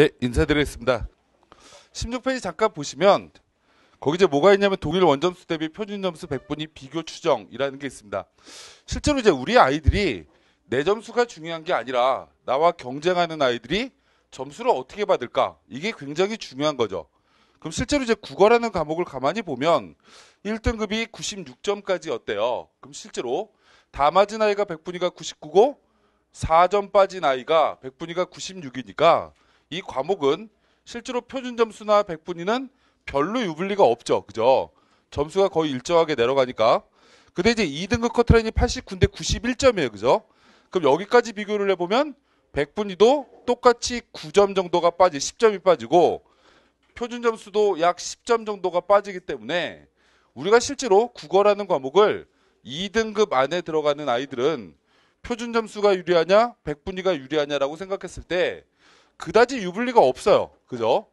네, 인사드리겠습니다. 16페이지 잠깐 보시면 거기 이제 뭐가 있냐면 독일 원점수 대비 표준 점수 100분위 비교 추정이라는 게 있습니다. 실제로 이제 우리 아이들이 내 점수가 중요한 게 아니라 나와 경쟁하는 아이들이 점수를 어떻게 받을까? 이게 굉장히 중요한 거죠. 그럼 실제로 이제 국어라는 과목을 가만히 보면 1등급이 96점까지 어때요? 그럼 실제로 다 맞은 아이가 100분위가 99고 4점 빠진 아이가 100분위가 96이니까 이 과목은 실제로 표준 점수나 백분위는 별로 유불리가 없죠. 그죠? 점수가 거의 일정하게 내려가니까. 근데 이제 2등급 커트라인이 89인데 91점이에요. 그죠? 그럼 여기까지 비교를 해보면 백분위도 똑같이 9점 정도가 빠지, 10점이 빠지고 표준 점수도 약 10점 정도가 빠지기 때문에 우리가 실제로 국어라는 과목을 2등급 안에 들어가는 아이들은 표준 점수가 유리하냐, 백분위가 유리하냐라고 생각했을 때 그다지 유불리가 없어요. 그죠?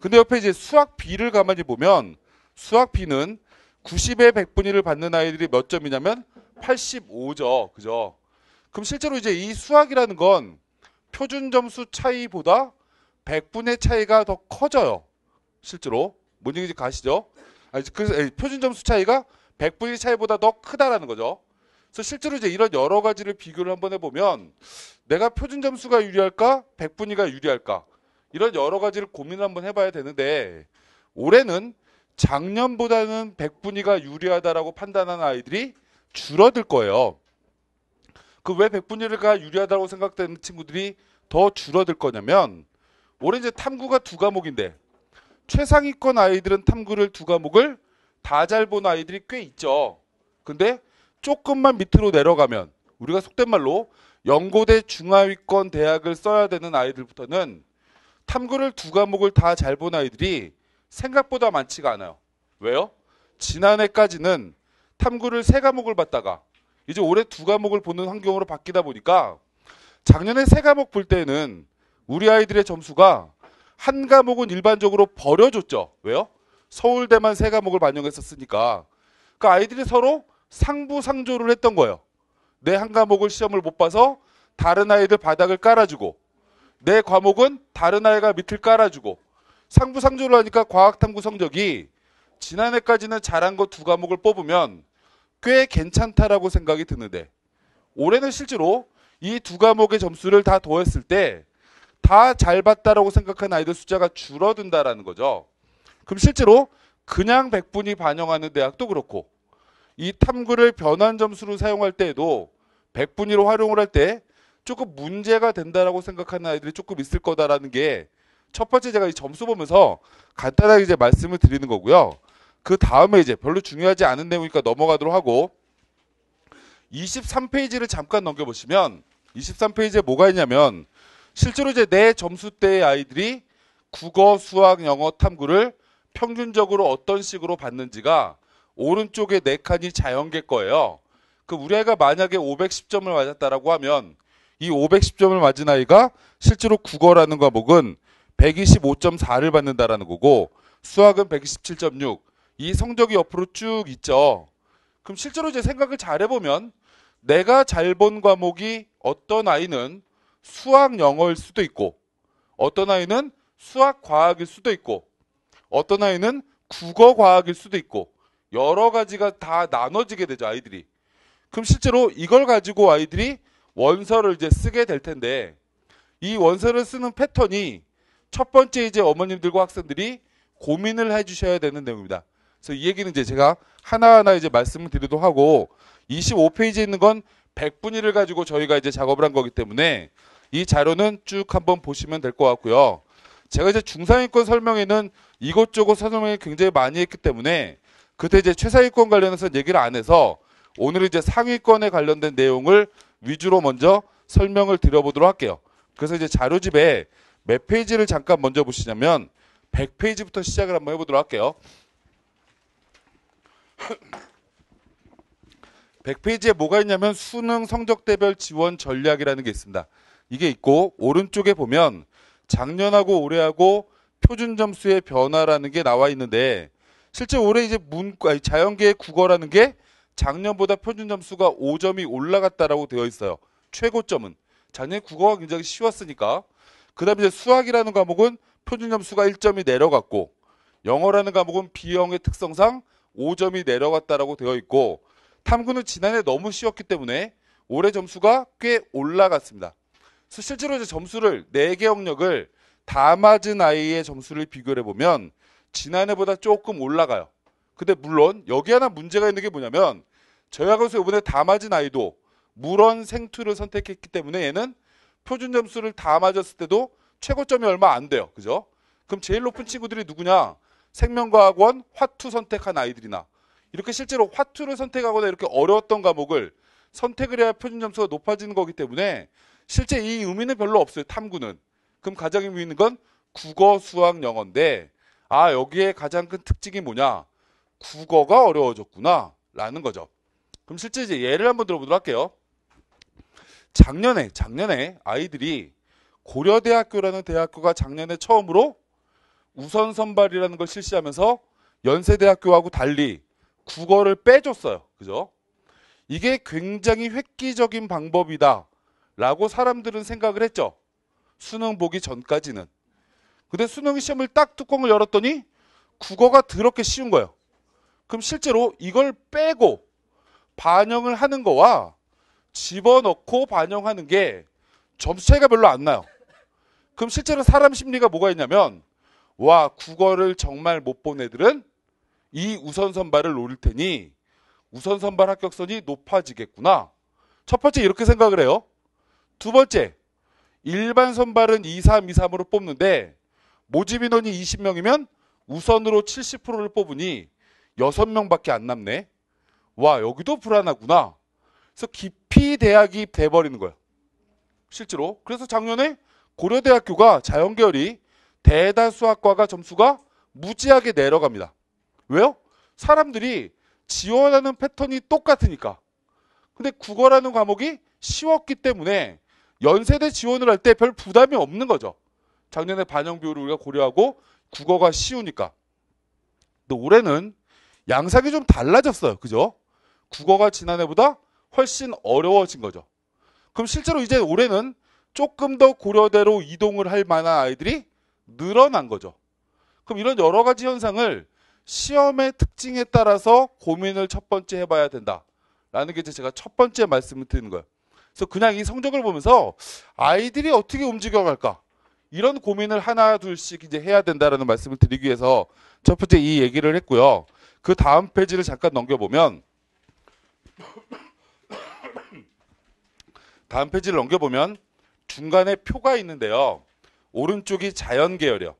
근데 옆에 이제 수학 B를 가만히 보면 수학 B는 90의 100분위를 받는 아이들이 몇 점이냐면 85죠. 그죠? 그럼 실제로 이제 이 수학이라는 건 표준 점수 차이보다 100분의 차이가 더 커져요. 실제로. 뭔 얘기인지 가시죠? 아니, 그래서 표준 점수 차이가 100분의 차이보다 더 크다라는 거죠. 그래서 실제로 이제 이런 여러 가지를 비교를 한번 해보면 내가 표준 점수가 유리할까, 백분위가 유리할까 이런 여러 가지를 고민을 한번 해봐야 되는데 올해는 작년보다는 백분위가 유리하다라고 판단한 아이들이 줄어들 거예요. 그 왜 백분위가 유리하다고 생각되는 친구들이 더 줄어들 거냐면 올해 이제 탐구가 두 과목인데 최상위권 아이들은 탐구를 두 과목을 다 잘 본 아이들이 꽤 있죠. 근데 조금만 밑으로 내려가면 우리가 속된 말로 연고대 중하위권 대학을 써야 되는 아이들부터는 탐구를 두 과목을 다 잘 본 아이들이 생각보다 많지가 않아요. 왜요? 지난해까지는 탐구를 세 과목을 봤다가 이제 올해 두 과목을 보는 환경으로 바뀌다 보니까 작년에 세 과목 볼 때는 우리 아이들의 점수가 한 과목은 일반적으로 버려줬죠. 왜요? 서울대만 세 과목을 반영했었으니까. 그 아이들이 서로 상부상조를 했던 거예요. 내 한 과목을 시험을 못 봐서 다른 아이들 바닥을 깔아주고 내 과목은 다른 아이가 밑을 깔아주고 상부상조를 하니까 과학탐구 성적이 지난해까지는 잘한 거 두 과목을 뽑으면 꽤 괜찮다라고 생각이 드는데 올해는 실제로 이 두 과목의 점수를 다 더했을 때 다 잘 봤다라고 생각한 아이들 숫자가 줄어든다라는 거죠. 그럼 실제로 그냥 100분이 반영하는 대학도 그렇고 이 탐구를 변환 점수로 사용할 때에도 100분위로 활용을 할 때 조금 문제가 된다라고 생각하는 아이들이 조금 있을 거다라는 게 첫 번째 제가 이 점수 보면서 간단하게 이제 말씀을 드리는 거고요. 그 다음에 이제 별로 중요하지 않은 내용이니까 넘어가도록 하고 23페이지를 잠깐 넘겨보시면 23페이지에 뭐가 있냐면 실제로 이제 내 점수 대의 아이들이 국어, 수학, 영어 탐구를 평균적으로 어떤 식으로 받는지가 오른쪽에 네 칸이 자연계 거예요. 그 우리 아이가 만약에 510점을 맞았다라고 하면 이 510점을 맞은 아이가 실제로 국어라는 과목은 125.4를 받는다라는 거고 수학은 127.6. 이 성적이 옆으로 쭉 있죠. 그럼 실제로 이제 생각을 잘 해보면 내가 잘 본 과목이 어떤 아이는 수학 영어일 수도 있고 어떤 아이는 수학 과학일 수도 있고 어떤 아이는 국어 과학일 수도 있고 여러 가지가 다 나눠지게 되죠, 아이들이. 그럼 실제로 이걸 가지고 아이들이 원서를 이제 쓰게 될 텐데 이 원서를 쓰는 패턴이 첫 번째 이제 어머님들과 학생들이 고민을 해 주셔야 되는 내용입니다. 그래서 이 얘기는 이제 제가 하나하나 이제 말씀을 드리도 하고 25페이지에 있는 건 100분위를 가지고 저희가 이제 작업을 한 거기 때문에 이 자료는 쭉 한번 보시면 될 것 같고요. 제가 이제 중상위권 설명에는 이것저것 설명을 굉장히 많이 했기 때문에 그때 이제 최상위권 관련해서 얘기를 안 해서 오늘 이제 상위권에 관련된 내용을 위주로 먼저 설명을 드려보도록 할게요. 그래서 이제 자료집에 몇 페이지를 잠깐 먼저 보시냐면 100페이지부터 시작을 한번 해보도록 할게요. 100페이지에 뭐가 있냐면 수능 성적대별 지원 전략이라는 게 있습니다. 이게 있고 오른쪽에 보면 작년하고 올해하고 표준 점수의 변화라는 게 나와 있는데 실제 올해 이제 문과 자연계 국어라는 게 작년보다 표준 점수가 5점이 올라갔다라고 되어 있어요. 최고점은 작년에 국어가 굉장히 쉬웠으니까. 그다음에 이제 수학이라는 과목은 표준 점수가 1점이 내려갔고 영어라는 과목은 B형의 특성상 5점이 내려갔다라고 되어 있고 탐구는 지난해 너무 쉬웠기 때문에 올해 점수가 꽤 올라갔습니다. 실제로 이제 점수를 4개 영역을 다 맞은 아이의 점수를 비교해 보면 지난해보다 조금 올라가요. 근데 물론 여기 하나 문제가 있는 게 뭐냐면 저야고수 이번에 다 맞은 아이도 물원 생투를 선택했기 때문에 얘는 표준 점수를 다 맞았을 때도 최고점이 얼마 안 돼요. 그죠? 그럼 제일 높은 친구들이 누구냐? 생명과학원 화투 선택한 아이들이나 이렇게 실제로 화투를 선택하거나 이렇게 어려웠던 과목을 선택을 해야 표준 점수가 높아지는 거기 때문에 실제 이 의미는 별로 없어요. 탐구는. 그럼 가장 의미 있는 건 국어, 수학, 영어인데 아, 여기에 가장 큰 특징이 뭐냐? 국어가 어려워졌구나. 라는 거죠. 그럼 실제 이제 예를 한번 들어보도록 할게요. 작년에, 작년에 아이들이 고려대학교라는 대학교가 작년에 처음으로 우선 선발이라는 걸 실시하면서 연세대학교하고 달리 국어를 빼줬어요. 그죠? 이게 굉장히 획기적인 방법이다. 라고 사람들은 생각을 했죠. 수능 보기 전까지는. 근데 수능 시험을 딱 뚜껑을 열었더니 국어가 더럽게 쉬운 거예요. 그럼 실제로 이걸 빼고 반영을 하는 거와 집어넣고 반영하는 게 점수 차이가 별로 안 나요. 그럼 실제로 사람 심리가 뭐가 있냐면 와 국어를 정말 못 본 애들은 이 우선 선발을 노릴 테니 우선 선발 합격선이 높아지겠구나. 첫 번째 이렇게 생각을 해요. 두 번째 일반 선발은 2, 3, 2, 3으로 뽑는데 모집 인원이 20명이면 우선으로 70%를 뽑으니 6명밖에 안 남네. 와, 여기도 불안하구나. 그래서 깊이 대학이 돼버리는 거야. 실제로. 그래서 작년에 고려대학교가 자연계열이 대다수 학과가 점수가 무지하게 내려갑니다. 왜요? 사람들이 지원하는 패턴이 똑같으니까. 근데 국어라는 과목이 쉬웠기 때문에 연세대 지원을 할 때 별 부담이 없는 거죠. 작년에 반영 비율을 우리가 고려하고 국어가 쉬우니까. 근 올해는 양상이 좀 달라졌어요. 그죠? 국어가 지난해보다 훨씬 어려워진 거죠. 그럼 실제로 이제 올해는 조금 더 고려대로 이동을 할 만한 아이들이 늘어난 거죠. 그럼 이런 여러 가지 현상을 시험의 특징에 따라서 고민을 첫 번째 해봐야 된다. 라는 게 제가 첫 번째 말씀을 드리는 거예요. 그래서 그냥 이 성적을 보면서 아이들이 어떻게 움직여갈까? 이런 고민을 하나 둘씩 이제 해야 된다라는 말씀을 드리기 위해서 첫 번째 이 얘기를 했고요. 그 다음 페이지를 잠깐 넘겨보면 다음 페이지를 넘겨보면 중간에 표가 있는데요. 오른쪽이 자연 계열이요.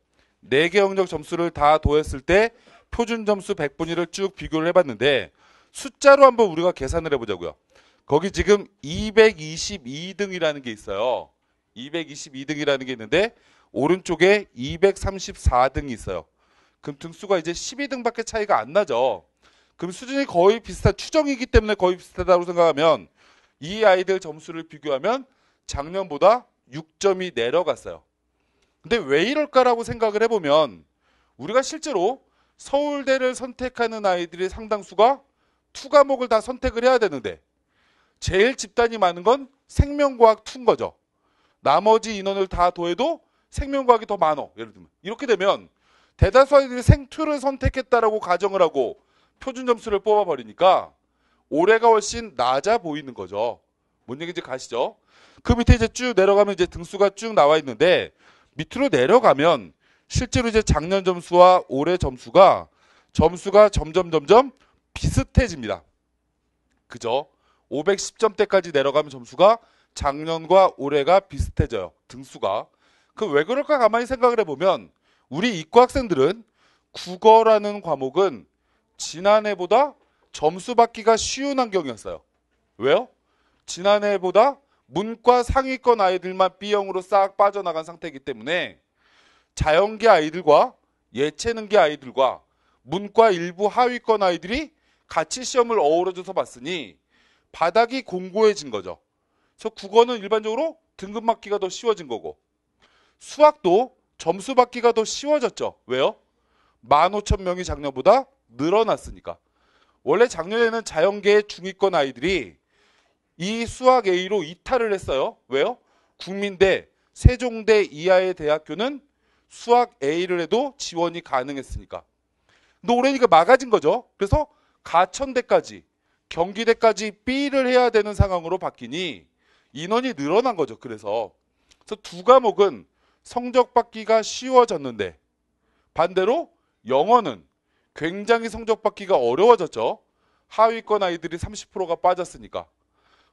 네 개 영역 점수를 다 도했을 때 표준 점수 100분위를 쭉 비교를 해봤는데 숫자로 한번 우리가 계산을 해보자고요. 거기 지금 222등이라는 게 있어요. 222등이라는 게 있는데 오른쪽에 234등이 있어요. 그럼 등수가 이제 12등밖에 차이가 안 나죠. 그럼 수준이 거의 비슷한 추정이기 때문에 거의 비슷하다고 생각하면 이 아이들 점수를 비교하면 작년보다 6점이 내려갔어요. 근데 왜 이럴까라고 생각을 해보면 우리가 실제로 서울대를 선택하는 아이들의 상당수가 투 과목을 다 선택을 해야 되는데 제일 집단이 많은 건 생명과학 투인 거죠. 나머지 인원을 다 더해도 생명과학이 더 많어. 예를 들면 이렇게 되면 대다수 아이들이 생투를 선택했다라고 가정을 하고 표준 점수를 뽑아버리니까 올해가 훨씬 낮아 보이는 거죠. 뭔 얘기인지 가시죠? 그 밑에 이제 쭉 내려가면 이제 등수가 쭉 나와 있는데 밑으로 내려가면 실제로 이제 작년 점수와 올해 점수가 점수가 점점 점점 비슷해집니다. 그죠? 510점대까지 내려가면 점수가 작년과 올해가 비슷해져요. 등수가. 그 왜 그럴까 가만히 생각을 해보면 우리 이과 학생들은 국어라는 과목은 지난해보다 점수 받기가 쉬운 환경이었어요. 왜요? 지난해보다 문과 상위권 아이들만 B형으로 싹 빠져나간 상태이기 때문에 자연계 아이들과 예체능계 아이들과 문과 일부 하위권 아이들이 같이 시험을 어우러져서 봤으니 바닥이 공고해진 거죠. 저 국어는 일반적으로 등급 맞기가 더 쉬워진 거고 수학도 점수 받기가 더 쉬워졌죠. 왜요? 15,000명이 작년보다 늘어났으니까. 원래 작년에는 자연계 중위권 아이들이 이 수학 A로 이탈을 했어요. 왜요? 국민대, 세종대 이하의 대학교는 수학 A를 해도 지원이 가능했으니까. 근데 올해니까 막아진 거죠. 그래서 가천대까지, 경기대까지 B를 해야 되는 상황으로 바뀌니 인원이 늘어난 거죠. 그래서 그래서 두 과목은 성적 받기가 쉬워졌는데 반대로 영어는 굉장히 성적 받기가 어려워졌죠. 하위권 아이들이 30%가 빠졌으니까.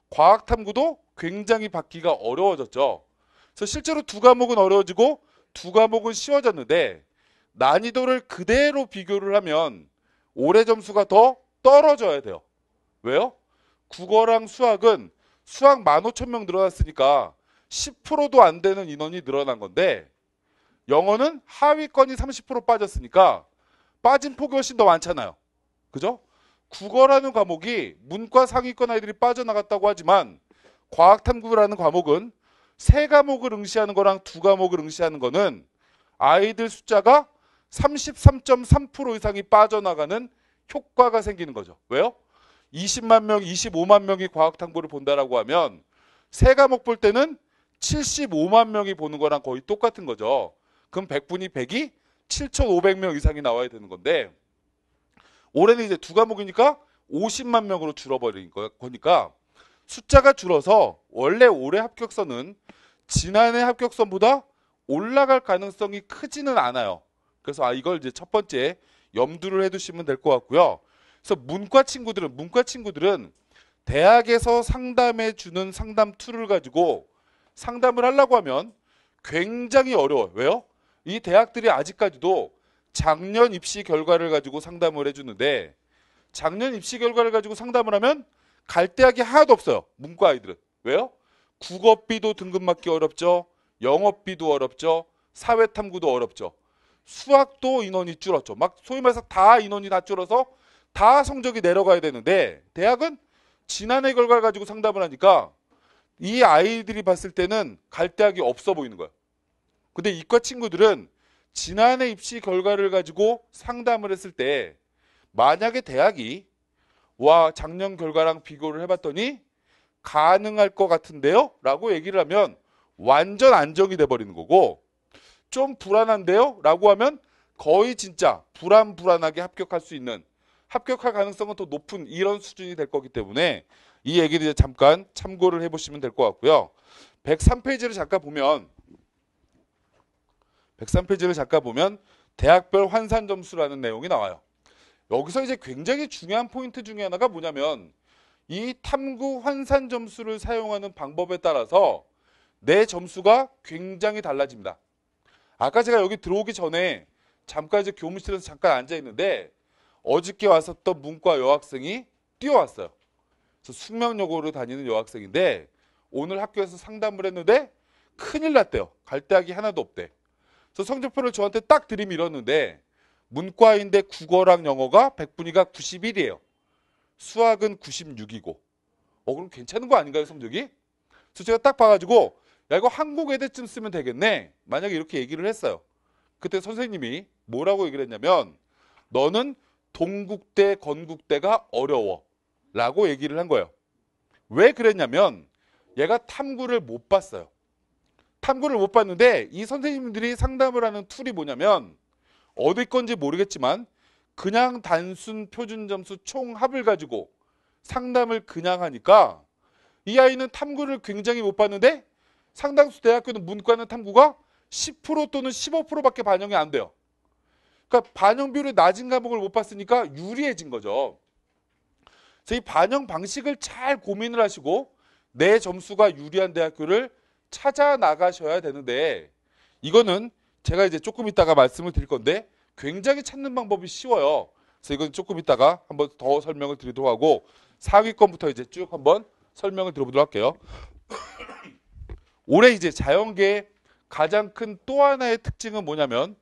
과학 탐구도 굉장히 받기가 어려워졌죠. 그래서 실제로 두 과목은 어려워지고 두 과목은 쉬워졌는데 난이도를 그대로 비교를 하면 올해 점수가 더 떨어져야 돼요. 왜요? 국어랑 수학은 수학 15,000명 늘어났으니까 10%도 안 되는 인원이 늘어난 건데 영어는 하위권이 30% 빠졌으니까 빠진 폭이 훨씬 더 많잖아요. 그죠? 국어라는 과목이 문과 상위권 아이들이 빠져나갔다고 하지만 과학탐구라는 과목은 세 과목을 응시하는 거랑 두 과목을 응시하는 거는 아이들 숫자가 33.3% 이상이 빠져나가는 효과가 생기는 거죠. 왜요? 20만 명, 25만 명이 과학 탐구를 본다라고 하면 세 과목 볼 때는 75만 명이 보는 거랑 거의 똑같은 거죠. 그럼 100분이 100이 7,500명 이상이 나와야 되는 건데 올해는 이제 두 과목이니까 50만 명으로 줄어버린 거니까 숫자가 줄어서 원래 올해 합격선은 지난해 합격선보다 올라갈 가능성이 크지는 않아요. 그래서 아 이걸 이제 첫 번째 염두를 해두시면 될 것 같고요. 그래서 문과 친구들은 문과 친구들은 대학에서 상담해 주는 상담 툴을 가지고 상담을 하려고 하면 굉장히 어려워요. 왜요? 이 대학들이 아직까지도 작년 입시 결과를 가지고 상담을 해주는데 작년 입시 결과를 가지고 상담을 하면 갈 대학이 하나도 없어요. 문과 아이들은. 왜요? 국어비도 등급 맞기 어렵죠. 영업비도 어렵죠. 사회탐구도 어렵죠. 수학도 인원이 줄었죠. 막 소위 말해서 다 인원이 다 줄어서 다 성적이 내려가야 되는데 대학은 지난해 결과를 가지고 상담을 하니까 이 아이들이 봤을 때는 갈 대학이 없어 보이는 거야. 근데 이과 친구들은 지난해 입시 결과를 가지고 상담을 했을 때 만약에 대학이 와 작년 결과랑 비교를 해봤더니 가능할 것 같은데요? 라고 얘기를 하면 완전 안정이 돼버리는 거고 좀 불안한데요? 라고 하면 거의 진짜 불안불안하게 합격할 수 있는 합격할 가능성은 더 높은 이런 수준이 될 거기 때문에 이 얘기를 이제 잠깐 참고를 해보시면 될 것 같고요. 103페이지를 잠깐 보면 103페이지를 잠깐 보면 대학별 환산 점수라는 내용이 나와요. 여기서 이제 굉장히 중요한 포인트 중에 하나가 뭐냐면 이 탐구 환산 점수를 사용하는 방법에 따라서 내 점수가 굉장히 달라집니다. 아까 제가 여기 들어오기 전에 잠깐 이제 교무실에서 잠깐 앉아 있는데 어저께 왔었던 문과 여학생이 뛰어왔어요. 그래서 숙명여고를 다니는 여학생인데 오늘 학교에서 상담을 했는데 큰일 났대요. 갈 대학이 하나도 없대. 그래서 성적표를 저한테 딱 들이밀었는데 문과인데 국어랑 영어가 1 0 0분위가 91이에요. 수학은 96이고. 어 그럼 괜찮은 거 아닌가요 성적이? 그래서 제가 딱 봐가지고 야 이거 한국외대쯤 쓰면 되겠네. 만약에 이렇게 얘기를 했어요. 그때 선생님이 뭐라고 얘기를 했냐면 너는 동국대 건국대가 어려워 라고 얘기를 한 거예요. 왜 그랬냐면 얘가 탐구를 못 봤어요. 탐구를 못 봤는데 이 선생님들이 상담을 하는 툴이 뭐냐면 어디 건지 모르겠지만 그냥 단순 표준 점수 총합을 가지고 상담을 그냥 하니까 이 아이는 탐구를 굉장히 못 봤는데 상당수 대학교는 문과는 탐구가 10% 또는 15%밖에 반영이 안 돼요. 그러니까 반영 비율이 낮은 과목을 못 봤으니까 유리해진 거죠. 그래서 이 반영 방식을 잘 고민을 하시고 내 점수가 유리한 대학교를 찾아 나가셔야 되는데 이거는 제가 이제 조금 이따가 말씀을 드릴 건데 굉장히 찾는 방법이 쉬워요. 그래서 이건 조금 이따가 한 번 더 설명을 드리도록 하고 상위권부터 이제 쭉 한 번 설명을 들어보도록 할게요. 올해 이제 자연계의 가장 큰 또 하나의 특징은 뭐냐면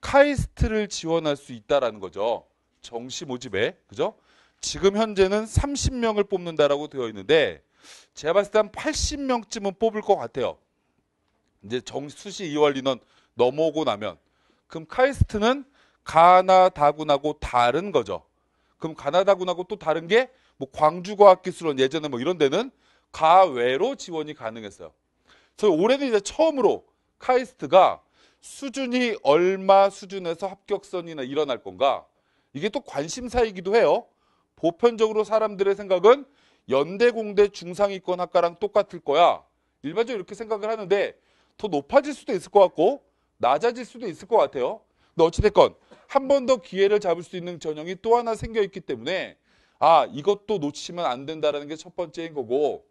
카이스트를 지원할 수 있다라는 거죠. 정시 모집에 그죠? 지금 현재는 30명을 뽑는다라고 되어 있는데 제가 봤을 때 한 80명쯤은 뽑을 것 같아요. 이제 정 수시 2월 인원 넘어오고 나면 그럼 카이스트는 가나다군하고 다른 거죠. 그럼 가나다군하고 또 다른 게 뭐 광주과학기술원 예전에 뭐 이런 데는 가외로 지원이 가능했어요. 그래서 올해는 이제 처음으로 카이스트가 수준이 얼마 수준에서 합격선이나 일어날 건가? 이게 또 관심사이기도 해요. 보편적으로 사람들의 생각은 연대, 공대, 중상위권 학과랑 똑같을 거야. 일반적으로 이렇게 생각을 하는데 더 높아질 수도 있을 것 같고 낮아질 수도 있을 것 같아요. 근데 어찌됐건 한 번 더 기회를 잡을 수 있는 전형이 또 하나 생겨 있기 때문에 아 이것도 놓치면 안된다는게 첫 번째인 거고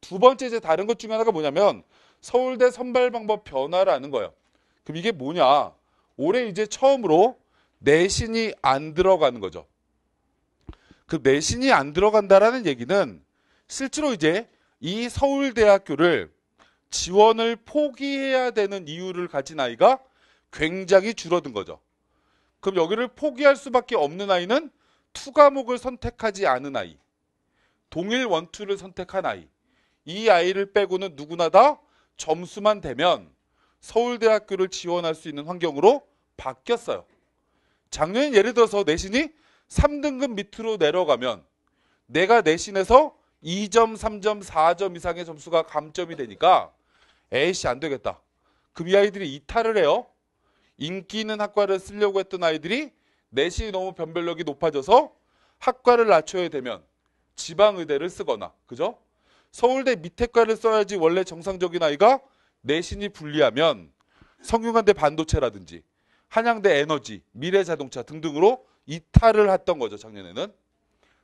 두 번째 이제 다른 것 중에 하나가 뭐냐면 서울대 선발 방법 변화라는 거예요. 그럼 이게 뭐냐? 올해 이제 처음으로 내신이 안 들어가는 거죠. 그 내신이 안 들어간다라는 얘기는 실제로 이제 이 서울대학교를 지원을 포기해야 되는 이유를 가진 아이가 굉장히 줄어든 거죠. 그럼 여기를 포기할 수밖에 없는 아이는 투 과목을 선택하지 않은 아이, 동일 원투를 선택한 아이, 이 아이를 빼고는 누구나 다 점수만 되면 서울대학교를 지원할 수 있는 환경으로 바뀌었어요. 작년에 예를 들어서 내신이 3등급 밑으로 내려가면 내가 내신에서 2점, 3점, 4점 이상의 점수가 감점이 되니까 에이씨 안 되겠다. 그럼 아이들이 이탈을 해요. 인기 있는 학과를 쓰려고 했던 아이들이 내신이 너무 변별력이 높아져서 학과를 낮춰야 되면 지방의대를 쓰거나 그죠? 서울대 밑에 과를 써야지 원래 정상적인 아이가 내신이 불리하면 성균관대 반도체라든지 한양대 에너지, 미래자동차 등등으로 이탈을 했던 거죠 작년에는.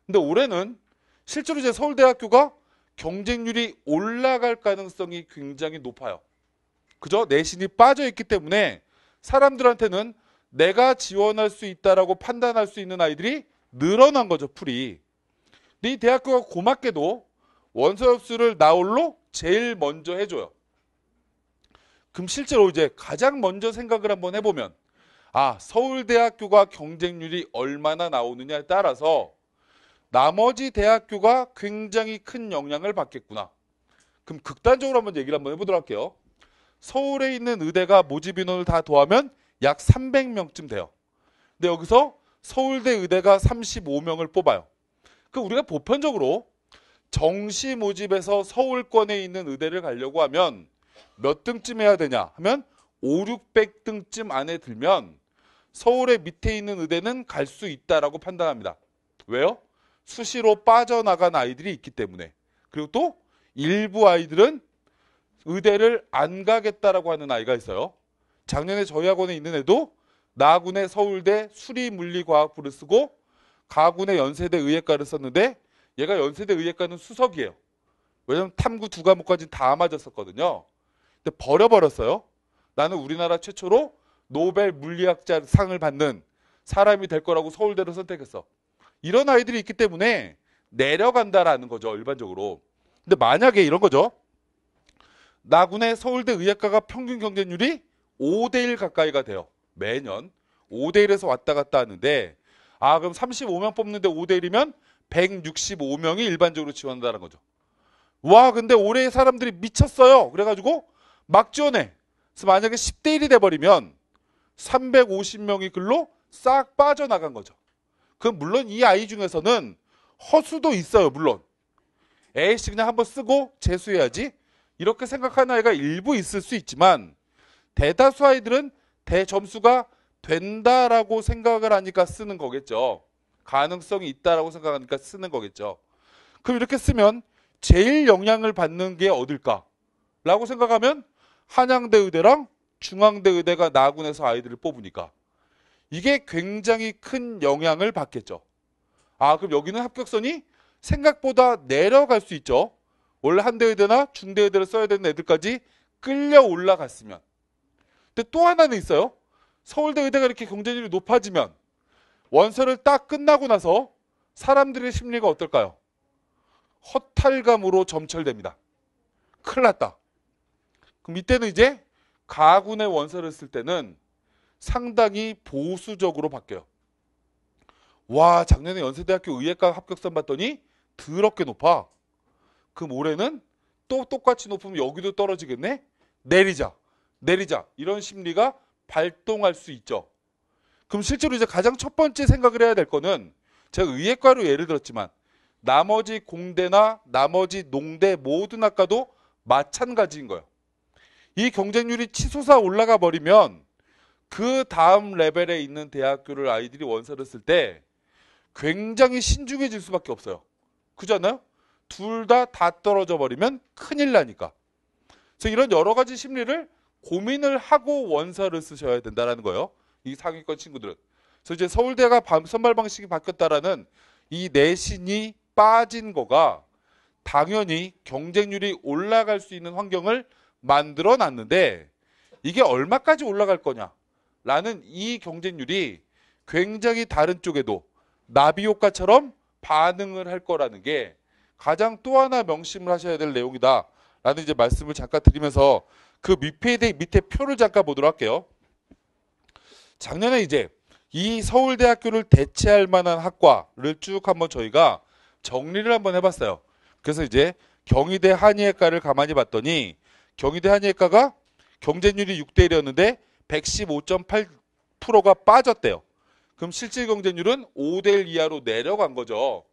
근데 올해는 실제로 이제 서울대학교가 경쟁률이 올라갈 가능성이 굉장히 높아요. 그죠? 내신이 빠져 있기 때문에 사람들한테는 내가 지원할 수 있다라고 판단할 수 있는 아이들이 늘어난 거죠, 풀이. 근데 이 대학교가 고맙게도 원서 접수를 나홀로 제일 먼저 해줘요. 그럼 실제로 이제 가장 먼저 생각을 한번 해보면 아 서울대학교가 경쟁률이 얼마나 나오느냐에 따라서 나머지 대학교가 굉장히 큰 영향을 받겠구나. 그럼 극단적으로 한번 얘기를 한번 해보도록 할게요. 서울에 있는 의대가 모집 인원을 다 더하면 약 300명쯤 돼요. 근데 여기서 서울대 의대가 35명을 뽑아요. 그 우리가 보편적으로 정시 모집에서 서울권에 있는 의대를 가려고 하면 몇 등쯤 해야 되냐 하면 5, 600등쯤 안에 들면 서울의 밑에 있는 의대는 갈 수 있다라고 판단합니다. 왜요? 수시로 빠져나간 아이들이 있기 때문에. 그리고 또 일부 아이들은 의대를 안 가겠다라고 하는 아이가 있어요. 작년에 저희 학원에 있는 애도 나군의 서울대 수리물리과학부를 쓰고 가군의 연세대 의예과를 썼는데 얘가 연세대 의예과는 수석이에요. 왜냐면 탐구 두 과목까지 다 맞았었거든요. 근데 버려버렸어요. 나는 우리나라 최초로 노벨 물리학자 상을 받는 사람이 될 거라고 서울대를 선택했어. 이런 아이들이 있기 때문에 내려간다라는 거죠, 일반적으로. 근데 만약에 이런 거죠. 나군의 서울대 의학과가 평균 경쟁률이 5대1 가까이가 돼요. 매년. 5대1에서 왔다 갔다 하는데, 아, 그럼 35명 뽑는데 5대1이면 165명이 일반적으로 지원한다는 거죠. 와, 근데 올해 사람들이 미쳤어요. 그래가지고 막전에 그래서 만약에 10대 1이 돼버리면 350명이 글로 싹 빠져나간 거죠. 그럼 물론 이 아이 중에서는 허수도 있어요. 물론 에이씨 그냥 한번 쓰고 재수해야지 이렇게 생각하는 아이가 일부 있을 수 있지만 대다수 아이들은 대점수가 된다라고 생각을 하니까 쓰는 거겠죠. 가능성이 있다라고 생각하니까 쓰는 거겠죠. 그럼 이렇게 쓰면 제일 영향을 받는 게 어딜까? 라고 생각하면 한양대 의대랑 중앙대 의대가 나군에서 아이들을 뽑으니까 이게 굉장히 큰 영향을 받겠죠. 아 그럼 여기는 합격선이 생각보다 내려갈 수 있죠. 원래 한대 의대나 중대 의대를 써야 되는 애들까지 끌려 올라갔으면. 근데 또 하나는 있어요. 서울대 의대가 이렇게 경쟁률이 높아지면 원서를 딱 끝나고 나서 사람들의 심리가 어떨까요? 허탈감으로 점철됩니다. 큰일 났다. 그럼 이때는 이제 가군의 원서를 쓸 때는 상당히 보수적으로 바뀌어요. 와 작년에 연세대학교 의예과 합격선 봤더니 더럽게 높아. 그럼 올해는 또 똑같이 높으면 여기도 떨어지겠네? 내리자, 내리자 이런 심리가 발동할 수 있죠. 그럼 실제로 이제 가장 첫 번째 생각을 해야 될 거는 제가 의예과로 예를 들었지만 나머지 공대나 나머지 농대 모든 학과도 마찬가지인 거예요. 이 경쟁률이 치솟아 올라가 버리면 그 다음 레벨에 있는 대학교를 아이들이 원서를 쓸 때 굉장히 신중해질 수밖에 없어요. 그잖아요? 둘 다 다 떨어져 버리면 큰일 나니까. 그래서 이런 여러 가지 심리를 고민을 하고 원서를 쓰셔야 된다라는 거예요. 이 상위권 친구들은. 그래서 이제 서울대가 선발 방식이 바뀌었다라는 이 내신이 빠진 거가 당연히 경쟁률이 올라갈 수 있는 환경을 만들어 놨는데 이게 얼마까지 올라갈 거냐라는 이 경쟁률이 굉장히 다른 쪽에도 나비 효과처럼 반응을 할 거라는 게 가장 또 하나 명심을 하셔야 될 내용이다라는 이제 말씀을 잠깐 드리면서 그 밑에 밑에 표를 잠깐 보도록 할게요. 작년에 이제 이 서울대학교를 대체할 만한 학과를 쭉 한번 저희가 정리를 한번 해봤어요. 그래서 이제 경희대 한의학과를 가만히 봤더니 경희대 한의외과가 경쟁률이 6대 1이었는데 115.8%가 빠졌대요. 그럼 실질 경쟁률은 5대 1 이하로 내려간 거죠.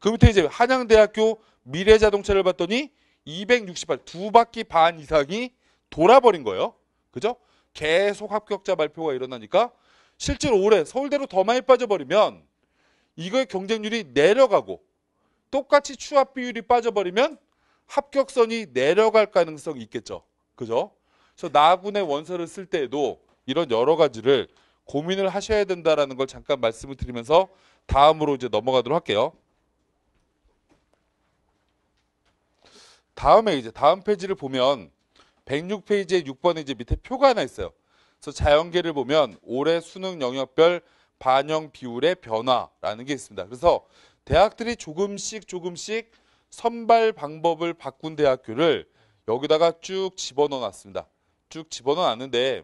그 밑에 이제 한양대학교 미래자동차를 봤더니 268, 두 바퀴 반 이상이 돌아버린 거예요. 그죠? 계속 합격자 발표가 일어나니까 실제로 올해 서울대로 더 많이 빠져버리면 이거의 경쟁률이 내려가고 똑같이 추합 비율이 빠져버리면 합격선이 내려갈 가능성이 있겠죠. 그죠? 그래서 나군의 원서를 쓸 때에도 이런 여러 가지를 고민을 하셔야 된다라는 걸 잠깐 말씀을 드리면서 다음으로 이제 넘어가도록 할게요. 다음에 이제 다음 페이지를 보면 106페이지에 6번에 이제 밑에 표가 하나 있어요. 그래서 자연계를 보면 올해 수능 영역별 반영 비율의 변화라는 게 있습니다. 그래서 대학들이 조금씩 조금씩 선발 방법을 바꾼 대학교를 여기다가 쭉 집어넣어 놨습니다. 쭉 집어넣어 놨는데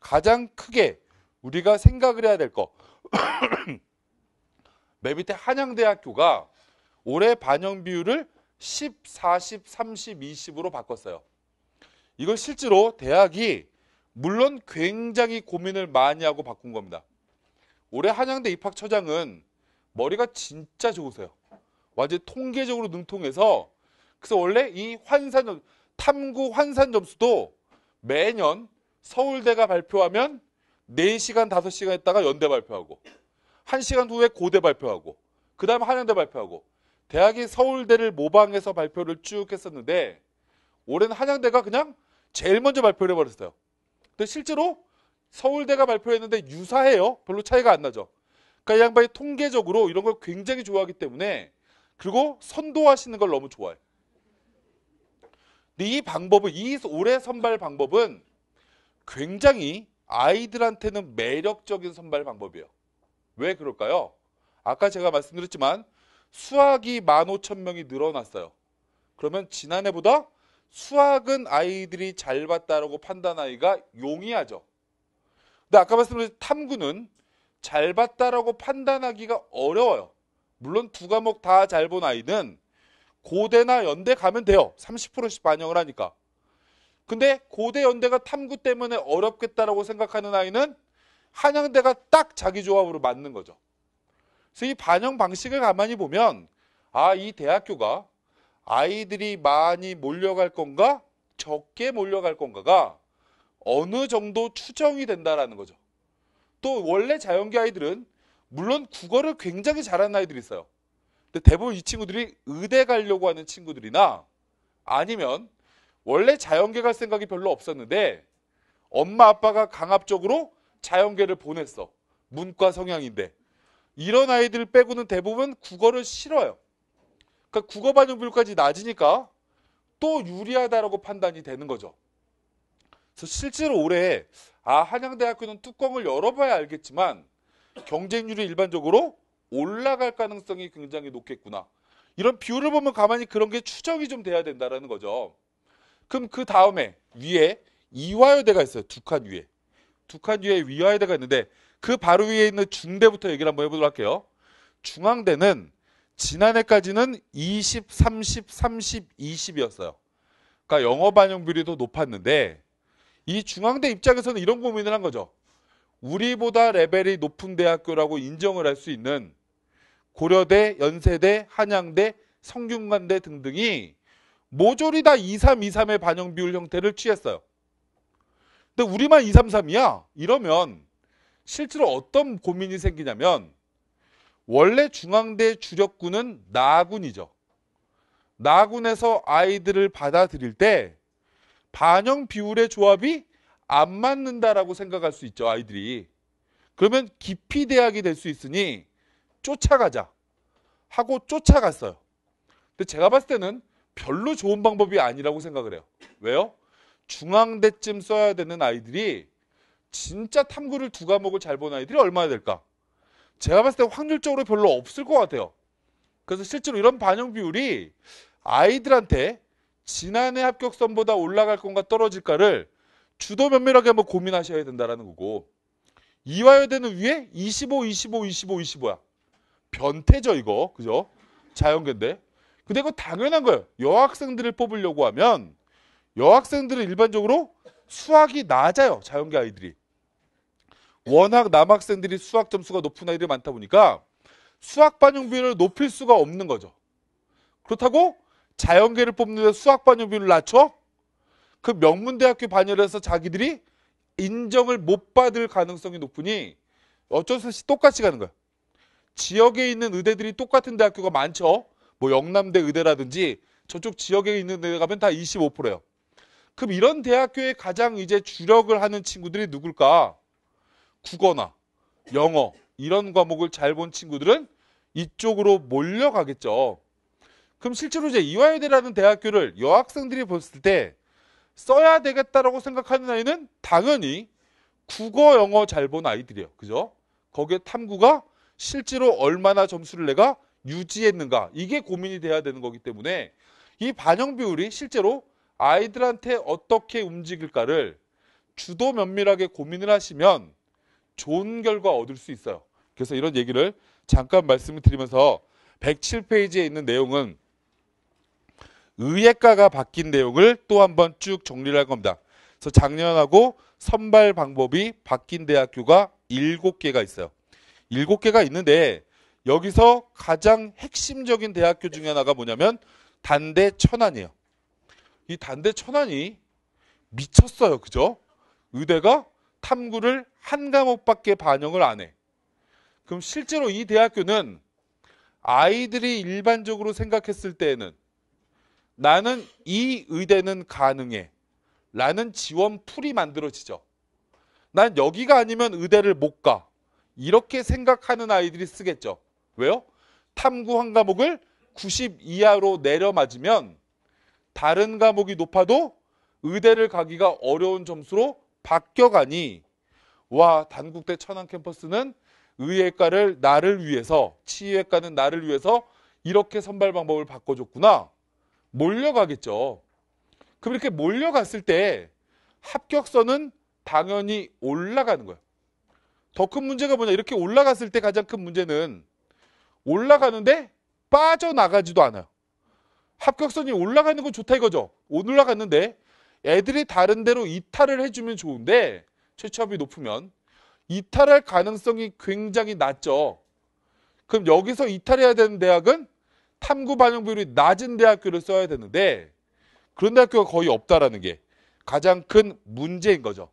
가장 크게 우리가 생각을 해야 될 거. 맨 밑에 한양대학교가 올해 반영 비율을 10, 40, 30, 20으로 바꿨어요. 이걸 실제로 대학이 물론 굉장히 고민을 많이 하고 바꾼 겁니다. 올해 한양대 입학처장은 머리가 진짜 좋으세요. 완전 통계적으로 능통해서 그래서 원래 이 환산 탐구 환산 점수도 매년 서울대가 발표하면 4시간, 5시간 있다가 연대 발표하고 1시간 후에 고대 발표하고 그 다음에 한양대 발표하고 대학이 서울대를 모방해서 발표를 쭉 했었는데 올해는 한양대가 그냥 제일 먼저 발표를 해버렸어요. 근데 실제로 서울대가 발표했는데 유사해요. 별로 차이가 안 나죠. 그러니까 이 양반이 통계적으로 이런 걸 굉장히 좋아하기 때문에 그리고 선도하시는 걸 너무 좋아해. 근데 이 방법은 이 올해 선발 방법은 굉장히 아이들한테는 매력적인 선발 방법이에요. 왜 그럴까요? 아까 제가 말씀드렸지만 수학이 15,000명이 늘어났어요. 그러면 지난해보다 수학은 아이들이 잘 봤다라고 판단하기가 용이하죠. 근데 아까 말씀드린 탐구는 잘 봤다라고 판단하기가 어려워요. 물론 두 과목 다 잘 본 아이는 고대나 연대 가면 돼요. 30%씩 반영을 하니까. 근데 고대 연대가 탐구 때문에 어렵겠다라고 생각하는 아이는 한양대가 딱 자기 조합으로 맞는 거죠. 그래서 이 반영 방식을 가만히 보면 아, 이 대학교가 아이들이 많이 몰려갈 건가 적게 몰려갈 건가가 어느 정도 추정이 된다라는 거죠. 또 원래 자연계 아이들은 물론 국어를 굉장히 잘하는 아이들이 있어요. 근데 대부분 이 친구들이 의대 가려고 하는 친구들이나 아니면 원래 자연계 갈 생각이 별로 없었는데 엄마 아빠가 강압적으로 자연계를 보냈어. 문과 성향인데. 이런 아이들 빼고는 대부분 국어를 싫어요. 그러니까 국어 반영 비까지 낮으니까 또 유리하다라고 판단이 되는 거죠. 그래서 실제로 올해 아 한양대학교는 뚜껑을 열어봐야 알겠지만 경쟁률이 일반적으로 올라갈 가능성이 굉장히 높겠구나. 이런 비율을 보면 가만히 그런 게 추정이 좀 돼야 된다라는 거죠. 그럼 그 다음에 위에 이화여대가 있어요. 두 칸 위에. 두 칸 위에 위화여대가 있는데 그 바로 위에 있는 중대부터 얘기를 한번 해보도록 할게요. 중앙대는 지난해까지는 20, 30, 30, 20이었어요. 그러니까 영어 반영 비율이 더 높았는데 이 중앙대 입장에서는 이런 고민을 한 거죠. 우리보다 레벨이 높은 대학교라고 인정을 할 수 있는 고려대, 연세대, 한양대, 성균관대 등등이 모조리 다 2323의 반영 비율 형태를 취했어요. 근데 우리만 233이야. 이러면 실제로 어떤 고민이 생기냐면 원래 중앙대 주력군은 나군이죠. 나군에서 아이들을 받아들일 때 반영 비율의 조합이 안 맞는다라고 생각할 수 있죠, 아이들이. 그러면 깊이 대학이 될 수 있으니 쫓아가자 하고 쫓아갔어요. 근데 제가 봤을 때는 별로 좋은 방법이 아니라고 생각을 해요. 왜요? 중앙대쯤 써야 되는 아이들이 진짜 탐구를 두 과목을 잘 본 아이들이 얼마나 될까? 제가 봤을 때 확률적으로 별로 없을 것 같아요. 그래서 실제로 이런 반영 비율이 아이들한테 지난해 합격선보다 올라갈 건가 떨어질까를 주도 면밀하게 한번 고민하셔야 된다라는 거고 이화여대는 위에 25, 25, 25, 25야. 변태죠 이거. 그죠? 자연계인데. 근데 이거 당연한 거예요. 여학생들을 뽑으려고 하면 여학생들은 일반적으로 수학이 낮아요. 자연계 아이들이. 워낙 남학생들이 수학 점수가 높은 아이들이 많다 보니까 수학 반영 비율을 높일 수가 없는 거죠. 그렇다고 자연계를 뽑는데 수학 반영 비율을 낮춰? 그 명문대학교 반열에서 자기들이 인정을 못 받을 가능성이 높으니 어쩔 수 없이 똑같이 가는 거야. 지역에 있는 의대들이 똑같은 대학교가 많죠. 뭐 영남대 의대라든지 저쪽 지역에 있는 대 가면 다 25%예요. 그럼 이런 대학교에 가장 이제 주력을 하는 친구들이 누굴까? 국어나 영어 이런 과목을 잘 본 친구들은 이쪽으로 몰려가겠죠. 그럼 실제로 이제 이화여대라는 대학교를 여학생들이 봤을 때 써야 되겠다라고 생각하는 아이는 당연히 국어, 영어 잘 본 아이들이에요. 그죠? 거기에 탐구가 실제로 얼마나 점수를 내가 유지했는가 이게 고민이 돼야 되는 거기 때문에 이 반영 비율이 실제로 아이들한테 어떻게 움직일까를 주도 면밀하게 고민을 하시면 좋은 결과 얻을 수 있어요. 그래서 이런 얘기를 잠깐 말씀을 드리면서 107페이지에 있는 내용은 의예과가 바뀐 내용을 또 한 번 쭉 정리를 할 겁니다. 그래서 작년하고 선발 방법이 바뀐 대학교가 7개가 있어요. 7개가 있는데 여기서 가장 핵심적인 대학교 중에 하나가 뭐냐면 단대 천안이에요. 이 단대 천안이 미쳤어요. 그죠? 의대가 탐구를 한 과목밖에 반영을 안 해. 그럼 실제로 이 대학교는 아이들이 일반적으로 생각했을 때에는 나는 이 의대는 가능해. 라는 지원 풀이 만들어지죠. 난 여기가 아니면 의대를 못 가. 이렇게 생각하는 아이들이 쓰겠죠. 왜요? 탐구 한 과목을 90 이하로 내려맞으면 다른 과목이 높아도 의대를 가기가 어려운 점수로 바뀌어가니 와 단국대 천안 캠퍼스는 의예과를 나를 위해서 치의과는 나를 위해서 이렇게 선발 방법을 바꿔줬구나 몰려가겠죠. 그럼 이렇게 몰려갔을 때 합격선은 당연히 올라가는 거예요. 더 큰 문제가 뭐냐. 이렇게 올라갔을 때 가장 큰 문제는 올라가는데 빠져나가지도 않아요. 합격선이 올라가는 건 좋다 이거죠. 올라갔는데 애들이 다른 데로 이탈을 해주면 좋은데 최초합이 높으면 이탈할 가능성이 굉장히 낮죠. 그럼 여기서 이탈해야 되는 대학은 탐구 반영 비율이 낮은 대학교를 써야 되는데 그런 대학교가 거의 없다라는 게 가장 큰 문제인 거죠.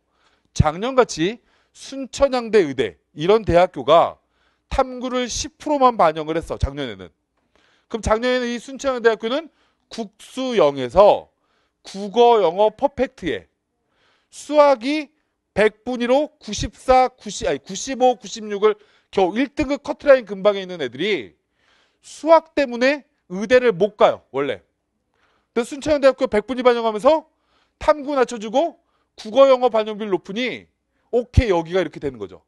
작년같이 순천향대 의대 이런 대학교가 탐구를 10%만 반영을 했어 작년에는. 그럼 작년에는 이 순천향대학교는 국수영에서 국어 영어 퍼펙트에 수학이 100분위로 94, 90, 아니 95, 96을 겨우 1등급 커트라인 근방에 있는 애들이 수학 때문에 의대를 못 가요 원래 근데 순천향대학교 백분위 반영하면서 탐구 낮춰주고 국어 영어 반영률 높으니 오케이 여기가 이렇게 되는 거죠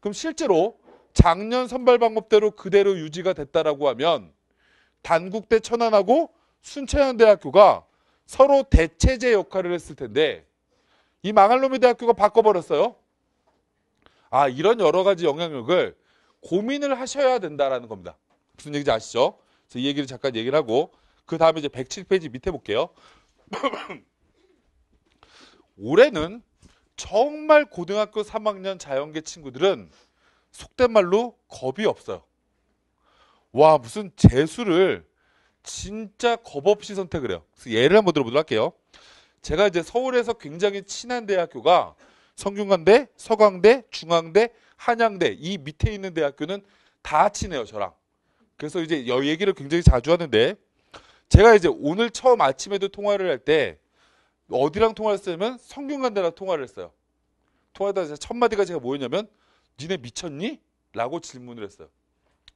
그럼 실제로 작년 선발 방법대로 그대로 유지가 됐다라고 하면 단국대 천안하고 순천향대학교가 서로 대체제 역할을 했을 텐데 이 망할 놈의 대학교가 바꿔버렸어요. 아 이런 여러 가지 영향력을 고민을 하셔야 된다라는 겁니다. 무슨 얘기인지 아시죠? 그래서 이 얘기를 잠깐 얘기를 하고 그 다음에 이제 107페이지 밑에 볼게요. 올해는 정말 고등학교 3학년 자연계 친구들은 속된 말로 겁이 없어요. 와 무슨 재수를 진짜 겁 없이 선택을 해요. 예를 한번 들어보도록 할게요. 제가 이제 서울에서 굉장히 친한 대학교가 성균관대, 서강대, 중앙대, 한양대 이 밑에 있는 대학교는 다 친해요 저랑. 그래서 이제 여 얘기를 굉장히 자주 하는데 제가 이제 오늘 처음 아침에도 통화를 할 때 어디랑 통화를 했냐면 성균관대랑 통화를 했어요. 통화하다 첫 마디가 제가 뭐였냐면 니네 미쳤니? 라고 질문을 했어요.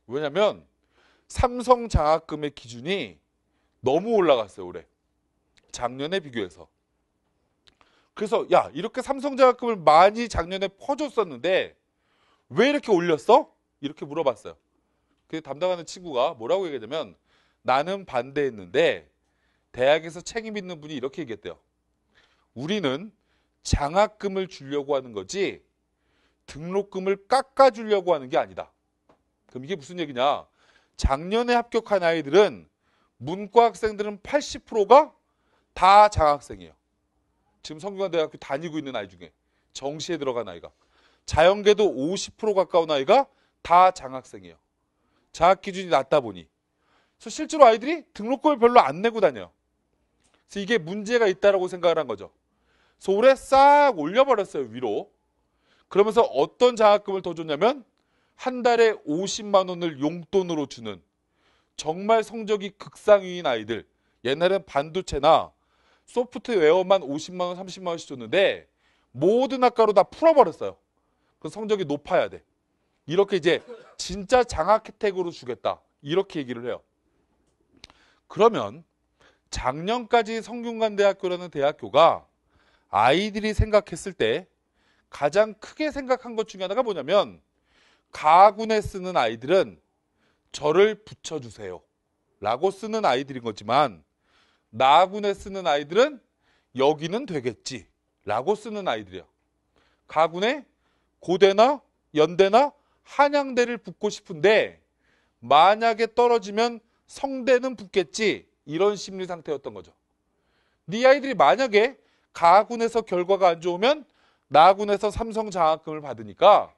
왜냐면 삼성 장학금의 기준이 너무 올라갔어요, 올해. 작년에 비교해서. 그래서 야, 이렇게 삼성 장학금을 많이 작년에 퍼줬었는데 왜 이렇게 올렸어? 이렇게 물어봤어요. 그 담당하는 친구가 뭐라고 얘기하냐면 나는 반대했는데 대학에서 책임 있는 분이 이렇게 얘기했대요. 우리는 장학금을 주려고 하는 거지 등록금을 깎아주려고 하는 게 아니다. 그럼 이게 무슨 얘기냐? 작년에 합격한 아이들은 문과 학생들은 80%가 다 장학생이에요. 지금 성균관대학교 다니고 있는 아이 중에 정시에 들어간 아이가 자연계도 50% 가까운 아이가 다 장학생이에요. 자학 기준이 낮다 보니. 그래서 실제로 아이들이 등록금을 별로 안 내고 다녀. 요 그래서 이게 문제가 있다라고 생각을 한 거죠. 그래서 올해 싹 올려버렸어요, 위로. 그러면서 어떤 장학금을 더 줬냐면 한 달에 50만 원을 용돈으로 주는 정말 성적이 극상위인 아이들. 옛날엔 반도체나 소프트웨어만 50만 원, 30만 원씩 줬는데 모든 학과로 다 풀어버렸어요. 그 성적이 높아야 돼. 이렇게 이제 진짜 장학 혜택으로 주겠다. 이렇게 얘기를 해요. 그러면 작년까지 성균관대학교라는 대학교가 아이들이 생각했을 때 가장 크게 생각한 것 중에 하나가 뭐냐면 가군에 쓰는 아이들은 저를 붙여주세요 라고 쓰는 아이들인 거지만 나군에 쓰는 아이들은 여기는 되겠지 라고 쓰는 아이들이야 가군에 고대나 연대나 한양대를 붙고 싶은데 만약에 떨어지면 성대는 붙겠지 이런 심리 상태였던 거죠. 네 아이들이 만약에 가군에서 결과가 안 좋으면 나군에서 삼성 장학금을 받으니까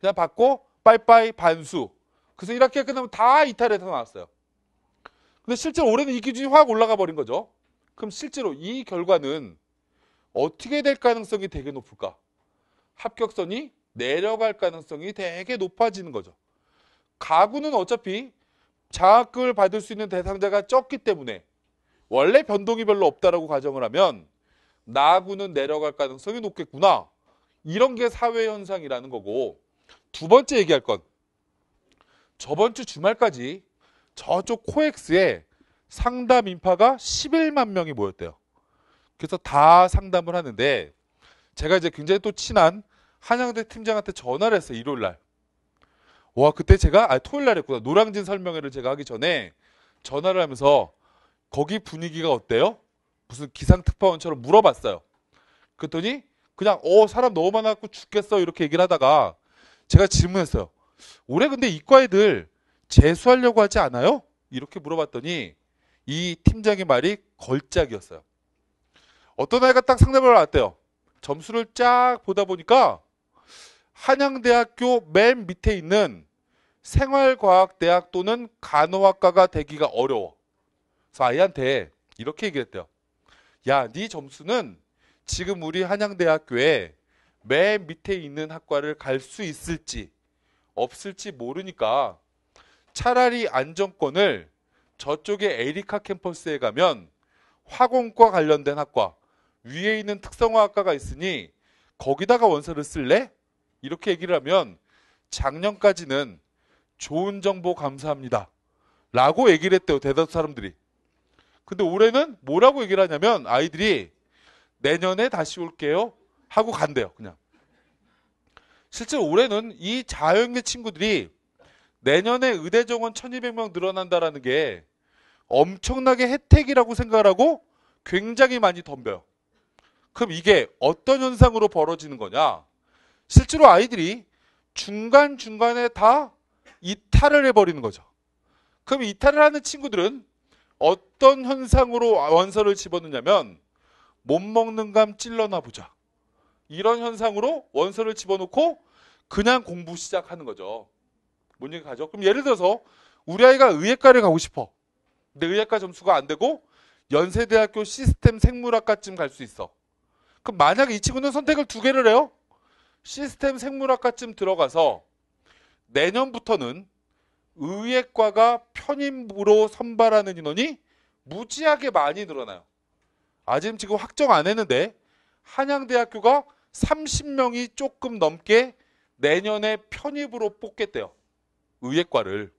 그냥 받고 빠이빠이 반수. 그래서 이렇게 가 끝나면 다 이탈해서 나왔어요. 근데 실제로 올해는 이 기준이 확 올라가 버린 거죠. 그럼 실제로 이 결과는 어떻게 될 가능성이 되게 높을까? 합격선이 내려갈 가능성이 되게 높아지는 거죠. 가구는 어차피 장학금을 받을 수 있는 대상자가 적기 때문에 원래 변동이 별로 없다라고 가정을 하면 나구는 내려갈 가능성이 높겠구나. 이런 게 사회 현상이라는 거고 두 번째 얘기할 건 저번 주 주말까지 저쪽 코엑스에 상담 인파가 11만 명이 모였대요. 그래서 다 상담을 하는데 제가 이제 굉장히 또 친한 한양대 팀장한테 전화를 했어요. 일요일 날. 와 그때 제가 아 토요일 날 했구나. 노량진 설명회를 제가 하기 전에 전화를 하면서 거기 분위기가 어때요? 무슨 기상특파원처럼 물어봤어요. 그랬더니 그냥 어 사람 너무 많아갖고 죽겠어 이렇게 얘기를 하다가 제가 질문했어요. 올해 근데 이과 애들 재수하려고 하지 않아요? 이렇게 물어봤더니 이 팀장의 말이 걸작이었어요. 어떤 아이가 딱상대방을 왔대요. 점수를 쫙 보다 보니까 한양대학교 맨 밑에 있는 생활과학대학 또는 간호학과가 되기가 어려워. 그래서 아이한테 이렇게 얘기를 했대요. 야, 네 점수는 지금 우리 한양대학교에 맨 밑에 있는 학과를 갈 수 있을지 없을지 모르니까 차라리 안정권을 저쪽에 에리카 캠퍼스에 가면 화공과 관련된 학과 위에 있는 특성화학과가 있으니 거기다가 원서를 쓸래? 이렇게 얘기를 하면 작년까지는 좋은 정보 감사합니다. 라고 얘기를 했대요. 대다수 사람들이. 근데 올해는 뭐라고 얘기를 하냐면 아이들이 내년에 다시 올게요. 하고 간대요. 그냥. 실제 올해는 이자영계 친구들이 내년에 의대 정원 1200명 늘어난다라는 게 엄청나게 혜택이라고 생각하고 굉장히 많이 덤벼요. 그럼 이게 어떤 현상으로 벌어지는 거냐? 실제로 아이들이 중간중간에 다 이탈을 해버리는 거죠. 그럼 이탈을 하는 친구들은 어떤 현상으로 원서를 집어넣냐면 못 먹는 감 찔러나 보자. 이런 현상으로 원서를 집어넣고 그냥 공부 시작하는 거죠. 뭔 얘기 가죠? 그럼 예를 들어서 우리 아이가 의예과를 가고 싶어. 근데 의예과 점수가 안 되고 연세대학교 시스템 생물학과쯤 갈 수 있어. 그럼 만약에 이 친구는 선택을 두 개를 해요. 시스템 생물학과쯤 들어가서 내년부터는 의예과가 편입으로 선발하는 인원이 무지하게 많이 늘어나요. 아직 지금 확정 안 했는데 한양대학교가 30명이 조금 넘게 내년에 편입으로 뽑겠대요. 의예과를.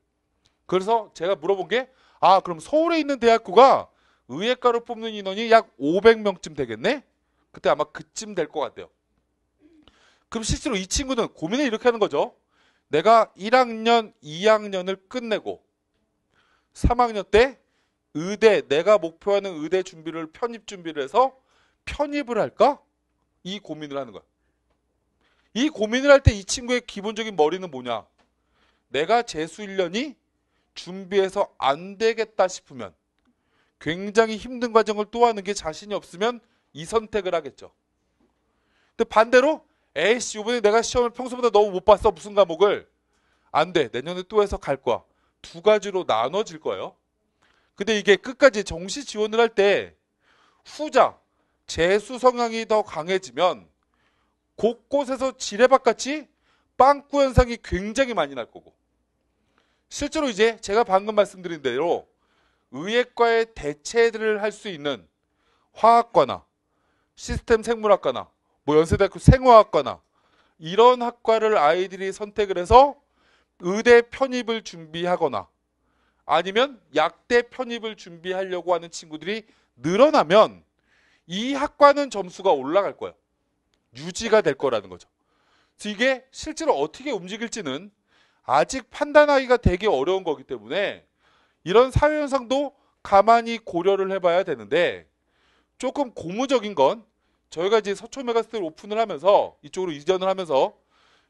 그래서 제가 물어본 게 아, 그럼 서울에 있는 대학교가 의예과로 뽑는 인원이 약 500명쯤 되겠네? 그때 아마 그쯤 될 것 같아요. 그럼 실제로 이 친구는 고민을 이렇게 하는 거죠. 내가 1학년, 2학년을 끝내고 3학년 때 의대, 내가 목표하는 의대 준비를 편입 준비를 해서 편입을 할까? 이 고민을 하는 거야. 이 고민을 할 때 이 친구의 기본적인 머리는 뭐냐? 내가 재수 1년이 준비해서 안 되겠다 싶으면 굉장히 힘든 과정을 또 하는 게 자신이 없으면 이 선택을 하겠죠. 근데 반대로 에이씨 요번에 내가 시험을 평소보다 너무 못 봤어 무슨 과목을 안 돼 내년에 또 해서 갈 거야 두 가지로 나눠질 거예요 근데 이게 끝까지 정시 지원을 할 때 후자 재수 성향이 더 강해지면 곳곳에서 지뢰밭같이 빵꾸 현상이 굉장히 많이 날 거고 실제로 이제 제가 방금 말씀드린 대로 의예과의 대체들을 할 수 있는 화학과나 시스템 생물학과나 뭐 연세대학교 생화학과나 이런 학과를 아이들이 선택을 해서 의대 편입을 준비하거나 아니면 약대 편입을 준비하려고 하는 친구들이 늘어나면 이 학과는 점수가 올라갈 거예요. 유지가 될 거라는 거죠. 이게 실제로 어떻게 움직일지는 아직 판단하기가 되게 어려운 거기 때문에 이런 사회 현상도 가만히 고려를 해봐야 되는데 조금 고무적인 건 저희가 이제 서초 메가스를 오픈을 하면서 이쪽으로 이전을 하면서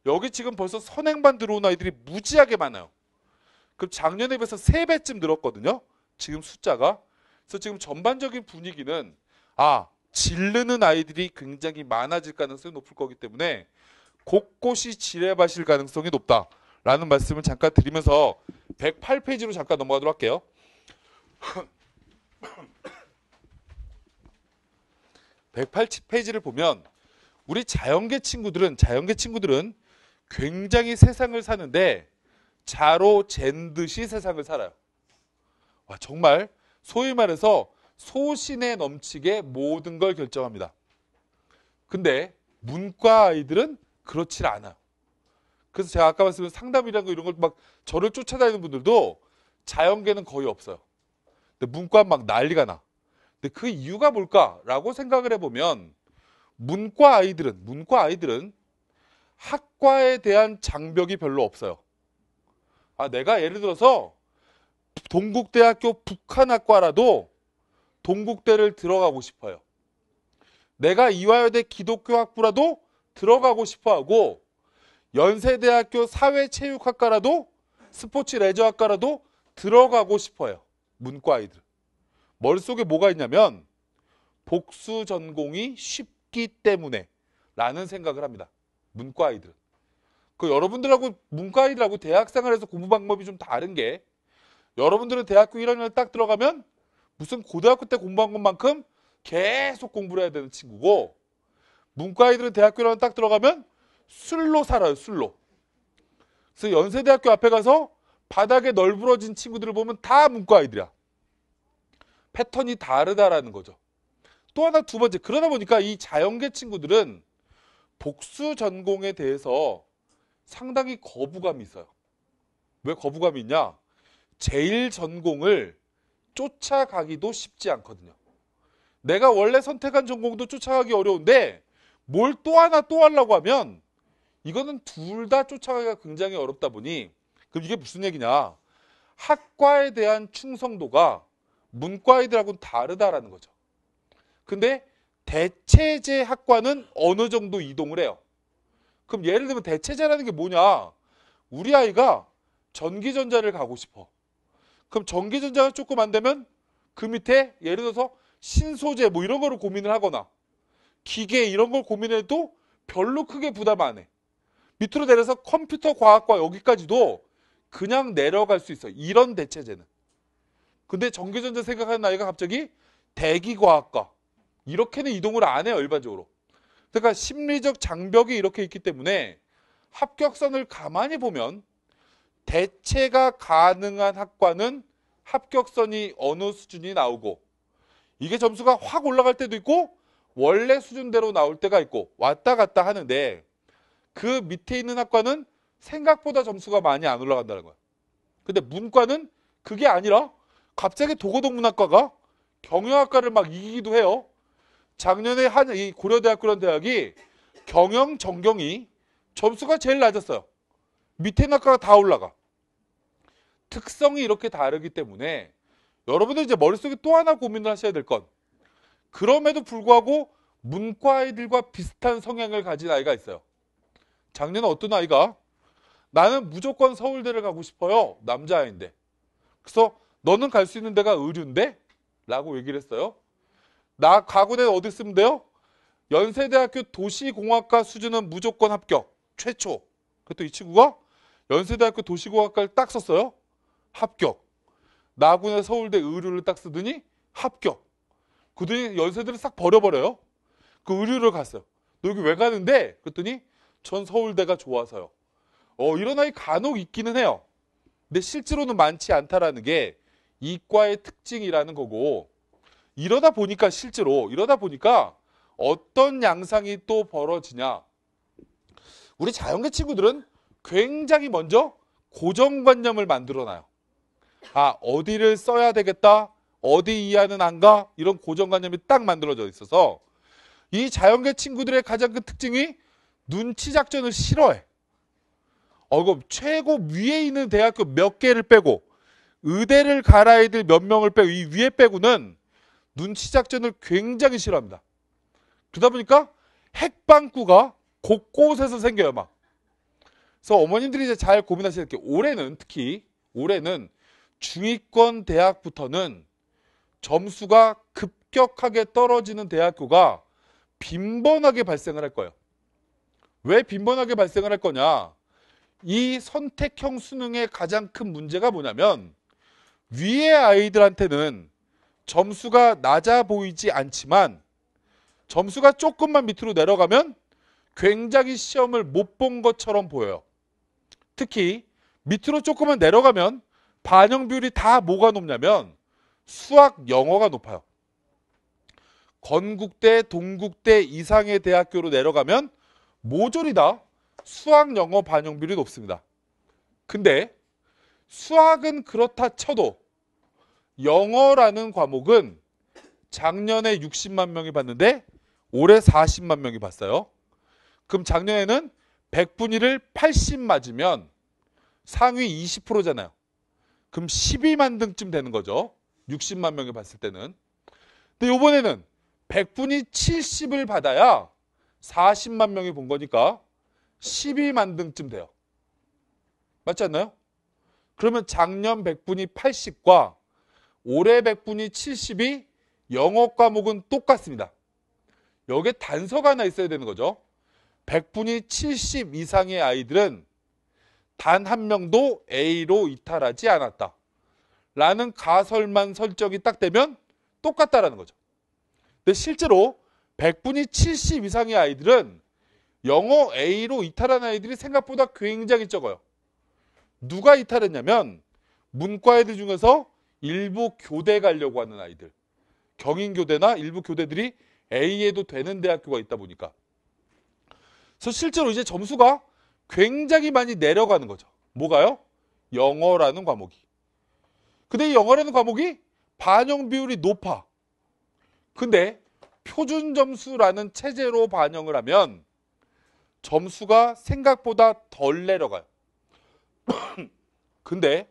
여기 지금 벌써 선행반 들어온 아이들이 무지하게 많아요. 그럼 작년에 비해서 세배쯤 늘었거든요. 지금 숫자가. 그래서 지금 전반적인 분위기는 아, 질르는 아이들이 굉장히 많아질 가능성이 높을 거기 때문에 곳곳이 지뢰밭일 가능성이 높다라는 말씀을 잠깐 드리면서 108페이지로 잠깐 넘어가도록 할게요. 108페이지를 보면 우리 자연계 친구들은 자연계 친구들은 굉장히 세상을 사는데 자로 잰 듯이 세상을 살아요. 와 정말 소위 말해서 소신에 넘치게 모든 걸 결정합니다. 근데 문과 아이들은 그렇질 않아요. 그래서 제가 아까 말씀드린 상담이라는 거 이런 걸 막 저를 쫓아다니는 분들도 자연계는 거의 없어요. 근데 문과 막 난리가 나. 근데 그 이유가 뭘까라고 생각을 해보면 문과 아이들은 문과 아이들은 학과에 대한 장벽이 별로 없어요. 아 내가 예를 들어서 동국대학교 북한학과라도 동국대를 들어가고 싶어요. 내가 이화여대 기독교학부라도 들어가고 싶어하고 연세대학교 사회체육학과라도 스포츠 레저학과라도 들어가고 싶어요. 문과 아이들. 머릿속에 뭐가 있냐면 복수 전공이 쉽기 때문에 라는 생각을 합니다. 문과 아이들그 여러분들하고 문과 아이들하고 대학 생활에서 공부 방법이 좀 다른 게 여러분들은 대학교 1학년을 딱 들어가면 무슨 고등학교 때 공부한 것만큼 계속 공부를 해야 되는 친구고 문과 아이들은 대학교 1학년 딱 들어가면 술로 살아요. 술로. 그래서 연세대학교 앞에 가서 바닥에 널브러진 친구들을 보면 다 문과 아이들이야. 패턴이 다르다라는 거죠. 또 하나 두 번째 그러다 보니까 이 자연계 친구들은 복수 전공에 대해서 상당히 거부감이 있어요. 왜 거부감이 있냐? 제일 전공을 쫓아가기도 쉽지 않거든요. 내가 원래 선택한 전공도 쫓아가기 어려운데 뭘 또 하나 또 하려고 하면 이거는 둘 다 쫓아가기가 굉장히 어렵다 보니 그럼 이게 무슨 얘기냐? 학과에 대한 충성도가 문과 애들하고는 다르다라는 거죠. 근데 대체제 학과는 어느 정도 이동을 해요. 그럼 예를 들면 대체제라는 게 뭐냐? 우리 아이가 전기전자를 가고 싶어. 그럼 전기전자가 조금 안 되면 그 밑에 예를 들어서 신소재 뭐 이런 거를 고민을 하거나 기계 이런 걸 고민해도 별로 크게 부담 안 해. 밑으로 내려서 컴퓨터 과학과 여기까지도 그냥 내려갈 수 있어. 이런 대체제는. 근데 전기전자 생각하는 아이가 갑자기 대기과학과 이렇게는 이동을 안 해요 일반적으로. 그러니까 심리적 장벽이 이렇게 있기 때문에 합격선을 가만히 보면 대체가 가능한 학과는 합격선이 어느 수준이 나오고 이게 점수가 확 올라갈 때도 있고 원래 수준대로 나올 때가 있고 왔다 갔다 하는데 그 밑에 있는 학과는 생각보다 점수가 많이 안 올라간다는 거야. 근데 문과는 그게 아니라 갑자기 도고동 문학과가 경영학과를 막 이기기도 해요. 작년에 한 이 고려대학교란 대학이 경영 전경이 점수가 제일 낮았어요. 밑에 학과가 다 올라가. 특성이 이렇게 다르기 때문에 여러분들 이제 머릿속에 또 하나 고민을 하셔야 될 건 그럼에도 불구하고 문과 아이들과 비슷한 성향을 가진 아이가 있어요. 작년에 어떤 아이가 나는 무조건 서울대를 가고 싶어요. 남자아이인데. 그래서 너는 갈 수 있는 데가 의류인데? 라고 얘기를 했어요. 나 가구대 어디 쓰면 돼요? 연세대학교 도시공학과 수준은 무조건 합격. 최초. 그때 이 친구가 연세대학교 도시공학과를 딱 썼어요. 합격. 나군의 서울대 의류를 딱 쓰더니 합격. 그더니 연세대를 싹 버려버려요. 그 의류를 갔어요. 너 여기 왜 가는데? 그랬더니 전 서울대가 좋아서요. 어, 이런 아이 간혹 있기는 해요. 근데 실제로는 많지 않다라는 게 이과의 특징이라는 거고 이러다 보니까 실제로 이러다 보니까 어떤 양상이 또 벌어지냐 우리 자연계 친구들은 굉장히 먼저 고정관념을 만들어놔요 아 어디를 써야 되겠다 어디 이하는 안가 이런 고정관념이 딱 만들어져 있어서 이 자연계 친구들의 가장 큰 특징이 눈치 작전을 싫어해 어, 그 최고 위에 있는 대학교 몇 개를 빼고 의대를 갈아 애들 몇 명을 빼고 이 위에 빼고는 눈치 작전을 굉장히 싫어합니다. 그러다 보니까 핵방구가 곳곳에서 생겨요 막. 그래서 어머님들이 이제 잘고민하시는게 올해는 특히 올해는 중위권 대학부터는 점수가 급격하게 떨어지는 대학교가 빈번하게 발생을 할 거예요. 왜 빈번하게 발생을 할 거냐? 이 선택형 수능의 가장 큰 문제가 뭐냐면 위에 아이들한테는 점수가 낮아 보이지 않지만 점수가 조금만 밑으로 내려가면 굉장히 시험을 못 본 것처럼 보여요. 특히 밑으로 조금만 내려가면 반영 비율이 다 뭐가 높냐면 수학, 영어가 높아요. 건국대, 동국대 이상의 대학교로 내려가면 모조리 다 수학, 영어 반영 비율이 높습니다. 근데 수학은 그렇다 쳐도 영어라는 과목은 작년에 60만 명이 봤는데 올해 40만 명이 봤어요. 그럼 작년에는 100분위를 80 맞으면 상위 20%잖아요. 그럼 12만 등쯤 되는 거죠. 60만 명이 봤을 때는. 근데 요번에는 1 0 0분위 70을 받아야 40만 명이 본 거니까 12만 등쯤 돼요. 맞지 않나요? 그러면 작년 1 0 0분위 80과 올해 100분이 70이 영어 과목은 똑같습니다. 여기에 단서가 하나 있어야 되는 거죠. 100분이 70 이상의 아이들은 단 한 명도 A로 이탈하지 않았다. 라는 가설만 설정이 딱 되면 똑같다라는 거죠. 근데 실제로 100분이 70 이상의 아이들은 영어 A로 이탈한 아이들이 생각보다 굉장히 적어요. 누가 이탈했냐면 문과 애들 중에서 일부 교대 가려고 하는 아이들 경인교대나 일부 교대들이 A에도 되는 대학교가 있다 보니까 그래서 실제로 이제 점수가 굉장히 많이 내려가는 거죠 뭐가요? 영어라는 과목이 근데 이 영어라는 과목이 반영 비율이 높아 근데 표준 점수라는 체제로 반영을 하면 점수가 생각보다 덜 내려가요 근데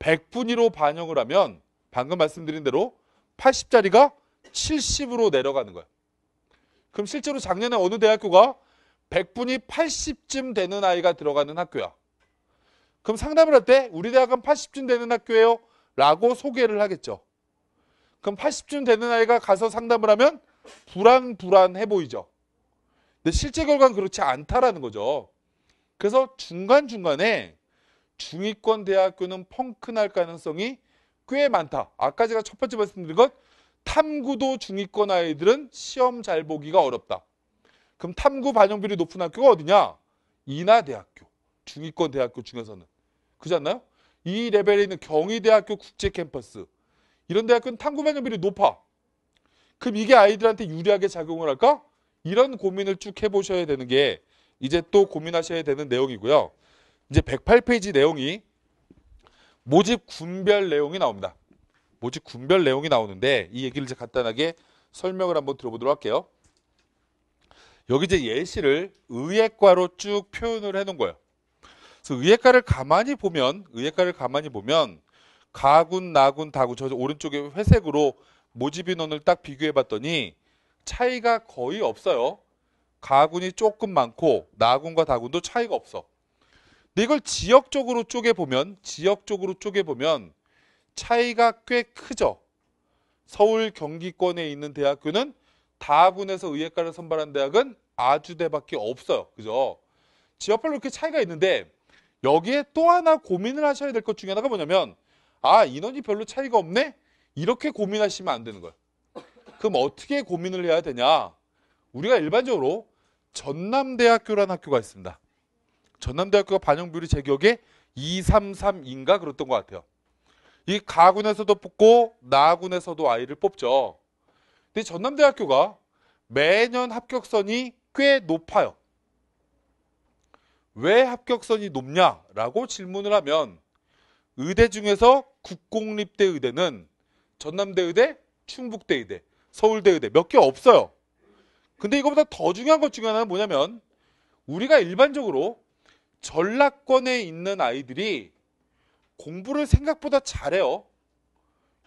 1 0 0분위로 반영을 하면 방금 말씀드린 대로 80짜리가 70으로 내려가는 거예요. 그럼 실제로 작년에 어느 대학교가 1 0 0분위 80쯤 되는 아이가 들어가는 학교야. 그럼 상담을 할 때 우리 대학은 80쯤 되는 학교예요. 라고 소개를 하겠죠. 그럼 80쯤 되는 아이가 가서 상담을 하면 불안불안해 보이죠. 근데 실제 결과는 그렇지 않다라는 거죠. 그래서 중간중간에 중위권 대학교는 펑크 날 가능성이 꽤 많다. 아까 제가 첫 번째 말씀드린 것 탐구도 중위권 아이들은 시험 잘 보기가 어렵다. 그럼 탐구 반영비율이 높은 학교가 어디냐? 인하대학교, 중위권 대학교 중에서는. 그렇지 않나요? 이 레벨에 있는 경희대학교 국제캠퍼스 이런 대학교는 탐구 반영비율이 높아. 그럼 이게 아이들한테 유리하게 작용을 할까? 이런 고민을 쭉 해보셔야 되는 게 이제 또 고민하셔야 되는 내용이고요. 이제 108페이지 내용이 모집 군별 내용이 나옵니다. 모집 군별 내용이 나오는데 이 얘기를 이제 간단하게 설명을 한번 들어보도록 할게요. 여기 이제 예시를 의예과로 쭉 표현을 해놓은 거예요. 그래서 의예과를 가만히 보면 의예과를 가만히 보면 가군, 나군, 다군 저 오른쪽에 회색으로 모집 인원을 딱 비교해봤더니 차이가 거의 없어요. 가군이 조금 많고 나군과 다군도 차이가 없어. 근데 이걸 지역적으로 쪼개 보면 지역적으로 쪼개 보면 차이가 꽤 크죠. 서울 경기권에 있는 대학교는 다군에서 의예과를 선발한 대학은 아주대밖에 없어요. 그죠? 지역별로 이렇게 차이가 있는데 여기에 또 하나 고민을 하셔야 될 것 중에 하나가 뭐냐면 아 인원이 별로 차이가 없네 이렇게 고민하시면 안 되는 거예요. 그럼 어떻게 고민을 해야 되냐? 우리가 일반적으로 전남대학교라는 학교가 있습니다. 전남대학교가 반영비율이 제 기억에 233인가 그랬던 것 같아요. 이 가군에서도 뽑고 나군에서도 아이를 뽑죠. 근데 전남대학교가 매년 합격선이 꽤 높아요. 왜 합격선이 높냐라고 질문을 하면 의대 중에서 국공립대 의대는 전남대 의대, 충북대 의대, 서울대 의대 몇 개 없어요. 근데 이거보다 더 중요한 것 중에 하나는 뭐냐면 우리가 일반적으로 전라권에 있는 아이들이 공부를 생각보다 잘해요.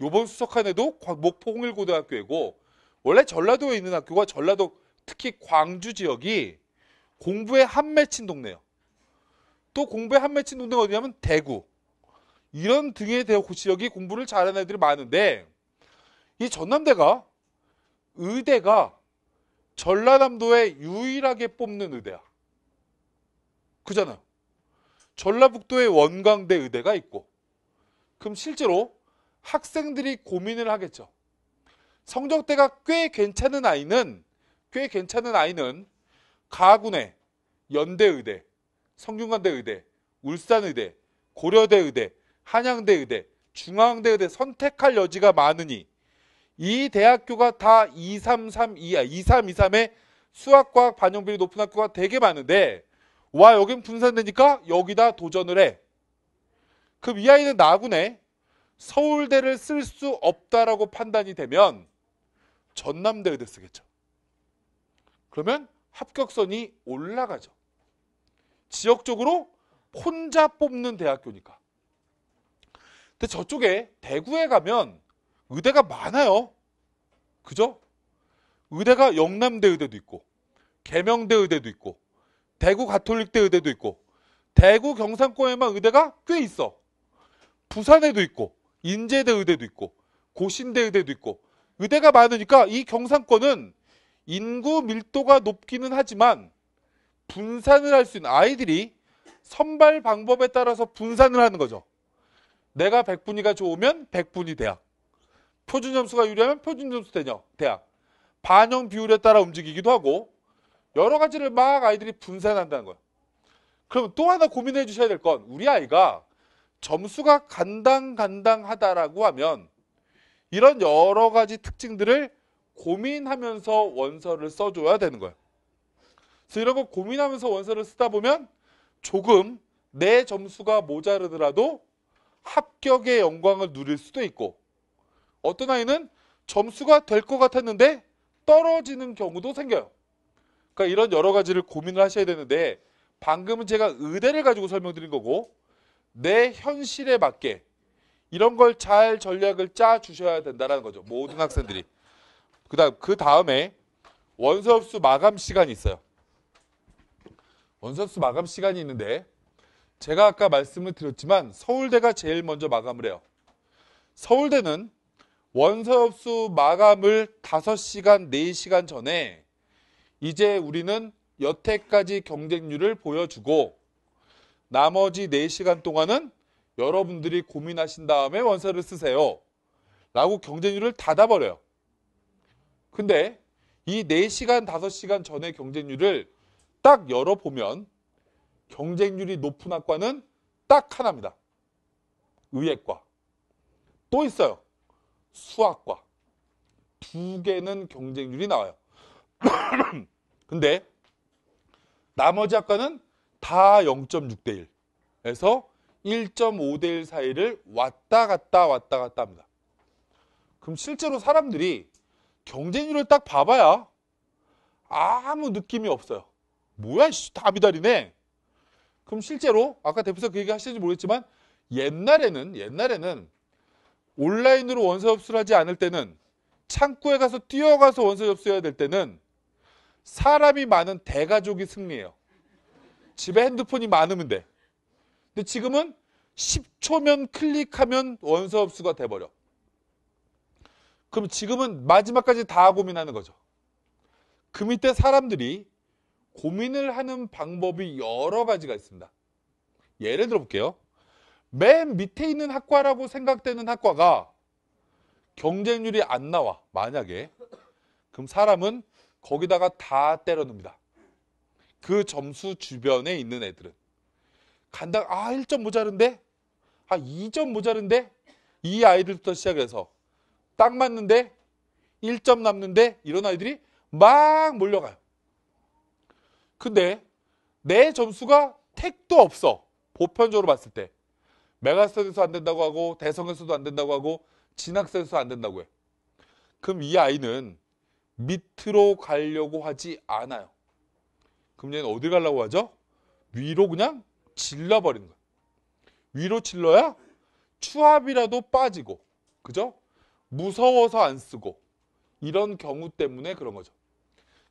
요번 수석한 해도 목포 홍일고등학교이고 원래 전라도에 있는 학교가 전라도 특히 광주 지역이 공부에 한 맺힌 동네예요. 또 공부에 한 맺힌 동네가 어디냐면 대구. 이런 등의 대구 지역이 공부를 잘하는 애들이 많은데 이 전남대가 의대가 전라남도에 유일하게 뽑는 의대야. 그잖아요. 전라북도에 원광대 의대가 있고 그럼 실제로 학생들이 고민을 하겠죠. 성적대가 꽤 괜찮은 아이는 꽤 괜찮은 아이는 가군의 연대의대, 성균관대의대, 울산의대, 고려대의대, 한양대의대, 중앙대의대 선택할 여지가 많으니 이 대학교가 다 2332야 2323의 수학과학 반영비율이 높은 학교가 되게 많은데 와 여긴 분산되니까 여기다 도전을 해. 그럼 이 아이는 나군에 서울대를 쓸 수 없다라고 판단이 되면 전남대 의대 쓰겠죠. 그러면 합격선이 올라가죠. 지역적으로 혼자 뽑는 대학교니까. 근데 저쪽에 대구에 가면 의대가 많아요. 그죠? 의대가 영남대 의대도 있고 개명대 의대도 있고 대구 가톨릭대 의대도 있고 대구 경상권에만 의대가 꽤 있어. 부산에도 있고 인제대 의대도 있고 고신대 의대도 있고 의대가 많으니까 이 경상권은 인구 밀도가 높기는 하지만 분산을 할 수 있는 아이들이 선발 방법에 따라서 분산을 하는 거죠. 내가 백분위가 좋으면 백분위 대학. 표준점수가 유리하면 표준점수 대학. 반영 비율에 따라 움직이기도 하고 여러 가지를 막 아이들이 분산한다는 거예요. 그럼 또 하나 고민해 주셔야 될 건 우리 아이가 점수가 간당간당하다라고 하면 이런 여러 가지 특징들을 고민하면서 원서를 써줘야 되는 거예요. 그래서 이런 거 고민하면서 원서를 쓰다 보면 조금 내 점수가 모자르더라도 합격의 영광을 누릴 수도 있고 어떤 아이는 점수가 될 것 같았는데 떨어지는 경우도 생겨요. 그러니까 이런 여러 가지를 고민을 하셔야 되는데 방금은 제가 의대를 가지고 설명드린 거고 내 현실에 맞게 이런 걸 잘 전략을 짜 주셔야 된다라는 거죠. 모든 학생들이. 그다음 그 다음에 원서업수 마감 시간이 있어요. 원서업수 마감 시간이 있는데 제가 아까 말씀을 드렸지만 서울대가 제일 먼저 마감을 해요. 서울대는 원서업수 마감을 5시간, 4시간 전에 이제 우리는 여태까지 경쟁률을 보여주고 나머지 4시간 동안은 여러분들이 고민하신 다음에 원서를 쓰세요. 라고 경쟁률을 닫아버려요. 근데 이 4시간, 5시간 전에 경쟁률을 딱 열어보면 경쟁률이 높은 학과는 딱 하나입니다. 의예과. 또 있어요. 수학과. 두 개는 경쟁률이 나와요. 근데 나머지 학과는 다 0.6대 1에서 1.5대 1 사이를 왔다 갔다 왔다 갔다 합니다. 그럼 실제로 사람들이 경쟁률을 딱 봐봐야 아무 느낌이 없어요. 뭐야, 씨, 다 미달이네. 그럼 실제로 아까 대표서 그 얘기 하시는지 모르겠지만 옛날에는 옛날에는 온라인으로 원서 접수를 하지 않을 때는 창구에 가서 뛰어가서 원서 접수해야 될 때는 사람이 많은 대가족이 승리해요. 집에 핸드폰이 많으면 돼. 근데 지금은 10초면 클릭하면 원서 없수가 돼버려. 그럼 지금은 마지막까지 다 고민하는 거죠. 그 밑에 사람들이 고민을 하는 방법이 여러 가지가 있습니다. 예를 들어 볼게요. 맨 밑에 있는 학과라고 생각되는 학과가 경쟁률이 안 나와. 만약에. 그럼 사람은 거기다가 다 때려 넣습니다. 그 점수 주변에 있는 애들은 간다아 1점 모자른데 아 2점 모자른데 이 아이들부터 시작해서 딱 맞는데 1점 남는데 이런 아이들이 막 몰려가요. 근데 내 점수가 택도 없어. 보편적으로 봤을 때. 메가스터디에서 안 된다고 하고 대성에서도 안 된다고 하고 진학생에서 안 된다고 해. 그럼 이 아이는 밑으로 가려고 하지 않아요. 그럼 얘는 어디 가려고 하죠? 위로 그냥 질러버리는 거예요. 위로 질러야 추압이라도 빠지고, 그죠? 무서워서 안 쓰고, 이런 경우 때문에 그런 거죠.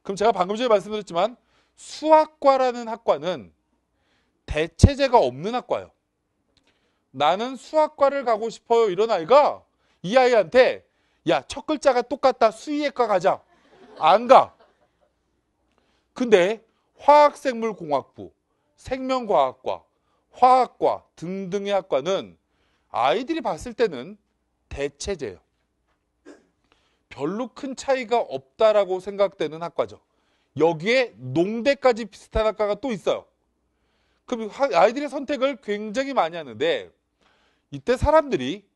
그럼 제가 방금 전에 말씀드렸지만 수학과라는 학과는 대체제가 없는 학과예요. 나는 수학과를 가고 싶어요. 이런 아이가 이 아이한테 야, 첫 글자가 똑같다. 수의학과 가자. 안 가. 근데 화학생물공학부, 생명과학과, 화학과 등등의 학과는 아이들이 봤을 때는 대체제예요. 별로 큰 차이가 없다라고 생각되는 학과죠. 여기에 농대까지 비슷한 학과가 또 있어요. 그럼 아이들의 선택을 굉장히 많이 하는데 이때 사람들이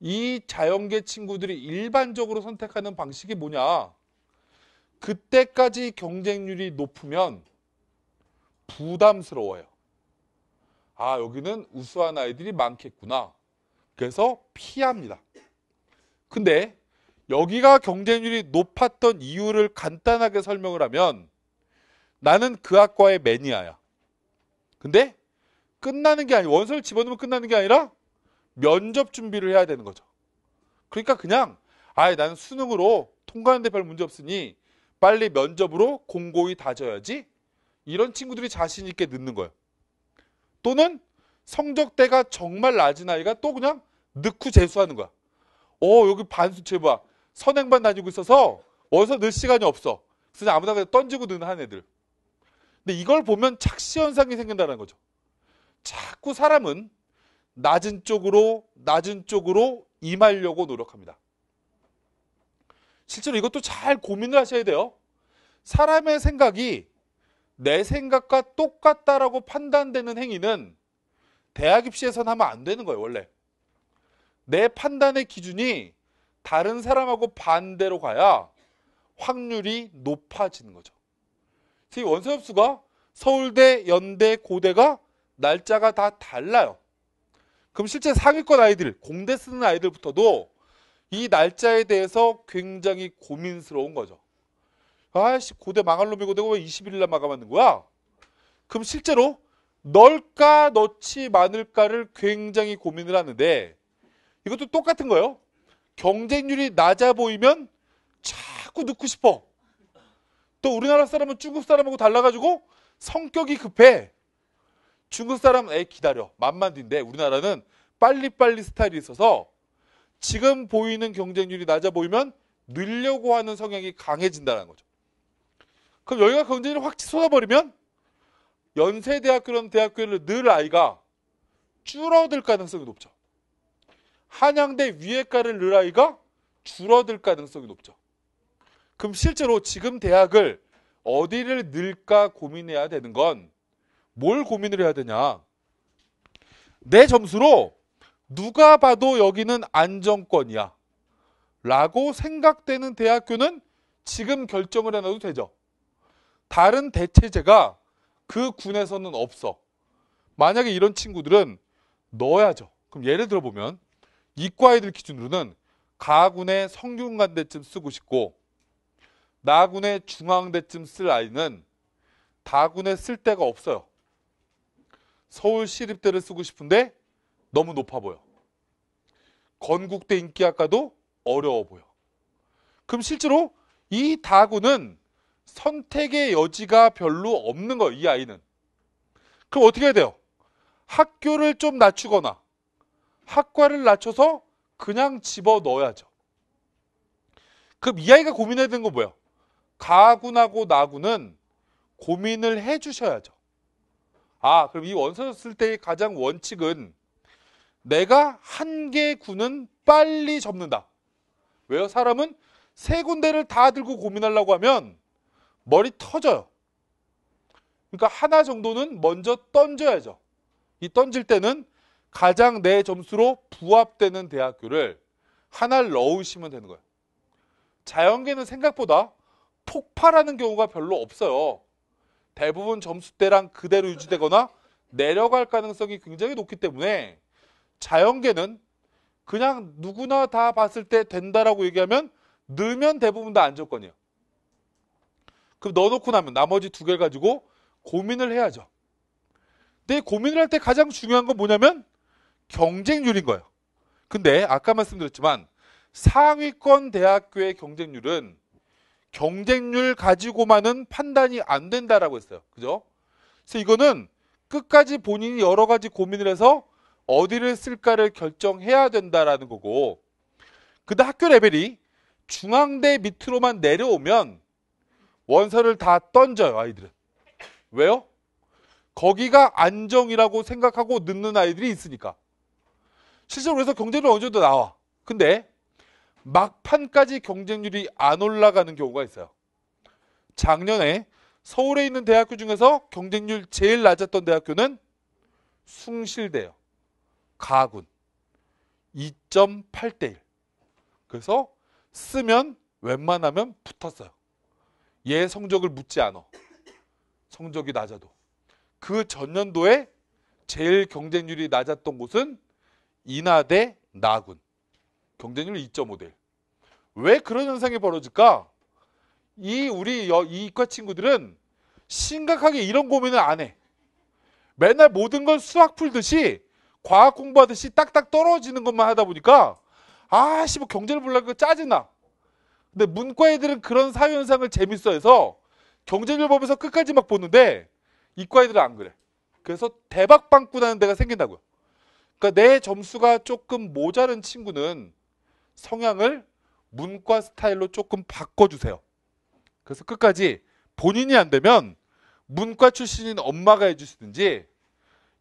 이 자연계 친구들이 일반적으로 선택하는 방식이 뭐냐? 그때까지 경쟁률이 높으면 부담스러워요. 아, 여기는 우수한 아이들이 많겠구나. 그래서 피합니다. 근데 여기가 경쟁률이 높았던 이유를 간단하게 설명을 하면 나는 그 학과의 매니아야. 근데 끝나는 게 아니, 원서를 집어넣으면 끝나는 게 아니라 면접 준비를 해야 되는 거죠. 그러니까 그냥, 아예 나는 수능으로 통과하는데 별 문제 없으니 빨리 면접으로 공고히 다져야지 이런 친구들이 자신 있게 늦는 거예요. 또는 성적대가 정말 낮은 아이가 또 그냥 넣고 재수하는 거야. 어 여기 반수체 봐. 선행반 다니고 있어서 어디서 늘 시간이 없어. 그래서 아무나 그냥 던지고 넣는 한 애들. 근데 이걸 보면 착시 현상이 생긴다는 거죠. 자꾸 사람은 낮은 쪽으로 낮은 쪽으로 임하려고 노력합니다. 실제로 이것도 잘 고민을 하셔야 돼요. 사람의 생각이 내 생각과 똑같다라고 판단되는 행위는 대학 입시에선 하면 안 되는 거예요, 원래. 내 판단의 기준이 다른 사람하고 반대로 가야 확률이 높아지는 거죠. 특히 원서엽수가 서울대, 연대, 고대가 날짜가 다 달라요. 그럼 실제 상위권 아이들, 공대 쓰는 아이들부터도 이 날짜에 대해서 굉장히 고민스러운 거죠. 아씨 고대 망할 놈이 고내가왜 20일 날 마감하는 거야? 그럼 실제로 넣을까 넣지 않을까를 굉장히 고민을 하는데 이것도 똑같은 거예요. 경쟁률이 낮아 보이면 자꾸 넣고 싶어. 또 우리나라 사람은 중국 사람하고 달라가지고 성격이 급해. 중국 사람은 애 기다려. 만만 뒤인데 우리나라는 빨리빨리 스타일이 있어서 지금 보이는 경쟁률이 낮아 보이면 늘려고 하는 성향이 강해진다는 거죠. 그럼 여기가 경쟁률을 확 쏟아버리면 연세대학교라는 대학교를 늘 아이가 줄어들 가능성이 높죠. 한양대 위에과를 늘 아이가 줄어들 가능성이 높죠. 그럼 실제로 지금 대학을 어디를 늘까 고민해야 되는 건 뭘 고민을 해야 되냐. 내 점수로 누가 봐도 여기는 안정권이야. 라고 생각되는 대학교는 지금 결정을 해놔도 되죠. 다른 대체제가 그 군에서는 없어. 만약에 이런 친구들은 넣어야죠. 그럼 예를 들어보면 이과 애들 기준으로는 가군의 성균관대쯤 쓰고 싶고 나군의 중앙대쯤 쓸 아이는 다군에 쓸 데가 없어요. 서울시립대를 쓰고 싶은데 너무 높아 보여. 건국대 인기학과도 어려워 보여. 그럼 실제로 이 다구는 선택의 여지가 별로 없는 거예요, 이 아이는. 그럼 어떻게 해야 돼요? 학교를 좀 낮추거나 학과를 낮춰서 그냥 집어 넣어야죠. 그럼 이 아이가 고민해야 되는 건 뭐예요? 가군하고 나군은 고민을 해 주셔야죠. 아, 그럼 이 원서 쓸 때의 가장 원칙은 내가 한개 군은 빨리 접는다. 왜요? 사람은 세 군데를 다 들고 고민하려고 하면 머리 터져요. 그러니까 하나 정도는 먼저 던져야죠. 이 던질 때는 가장 내 점수로 부합되는 대학교를 하나를 넣으시면 되는 거예요. 자연계는 생각보다 폭발하는 경우가 별로 없어요. 대부분 점수대랑 그대로 유지되거나 내려갈 가능성이 굉장히 높기 때문에 자연계는 그냥 누구나 다 봤을 때 된다라고 얘기하면 넣으면 대부분 다안 조건이에요. 그럼 넣어놓고 나면 나머지 두 개 가지고 고민을 해야죠. 근데 고민을 할 때 가장 중요한 건 뭐냐면 경쟁률인 거예요. 근데 아까 말씀드렸지만 상위권 대학교의 경쟁률은 경쟁률 가지고만은 판단이 안 된다라고 했어요. 그죠? 그래서 이거는 끝까지 본인이 여러 가지 고민을 해서 어디를 쓸까를 결정해야 된다라는 거고 근데 학교 레벨이 중앙대 밑으로만 내려오면 원서를 다 던져요 아이들은 왜요? 거기가 안정이라고 생각하고 늦는 아이들이 있으니까 실제로 그래서 경쟁률 어느 정도 나와 근데 막판까지 경쟁률이 안 올라가는 경우가 있어요 작년에 서울에 있는 대학교 중에서 경쟁률 제일 낮았던 대학교는 숭실대요 가군 2.8대 1 그래서 쓰면 웬만하면 붙었어요 얘 성적을 묻지 않아 성적이 낮아도 그 전년도에 제일 경쟁률이 낮았던 곳은 인하대 나군 경쟁률 2.5대 1. 왜 그런 현상이 벌어질까? 이 우리 여, 이 이과 친구들은 심각하게 이런 고민을 안 해. 맨날 모든 걸 수학 풀듯이 과학 공부하듯이 딱딱 떨어지는 것만 하다 보니까 아씨 뭐 경제를 보라고 짜증나. 근데 문과 애들은 그런 사회 현상을 재밌어해서 경제를보면서 끝까지 막 보는데 이과 애들은 안 그래. 그래서 대박 빵꾸나는 데가 생긴다고요. 그러니까 내 점수가 조금 모자른 친구는 성향을 문과 스타일로 조금 바꿔주세요. 그래서 끝까지 본인이 안 되면 문과 출신인 엄마가 해주시든지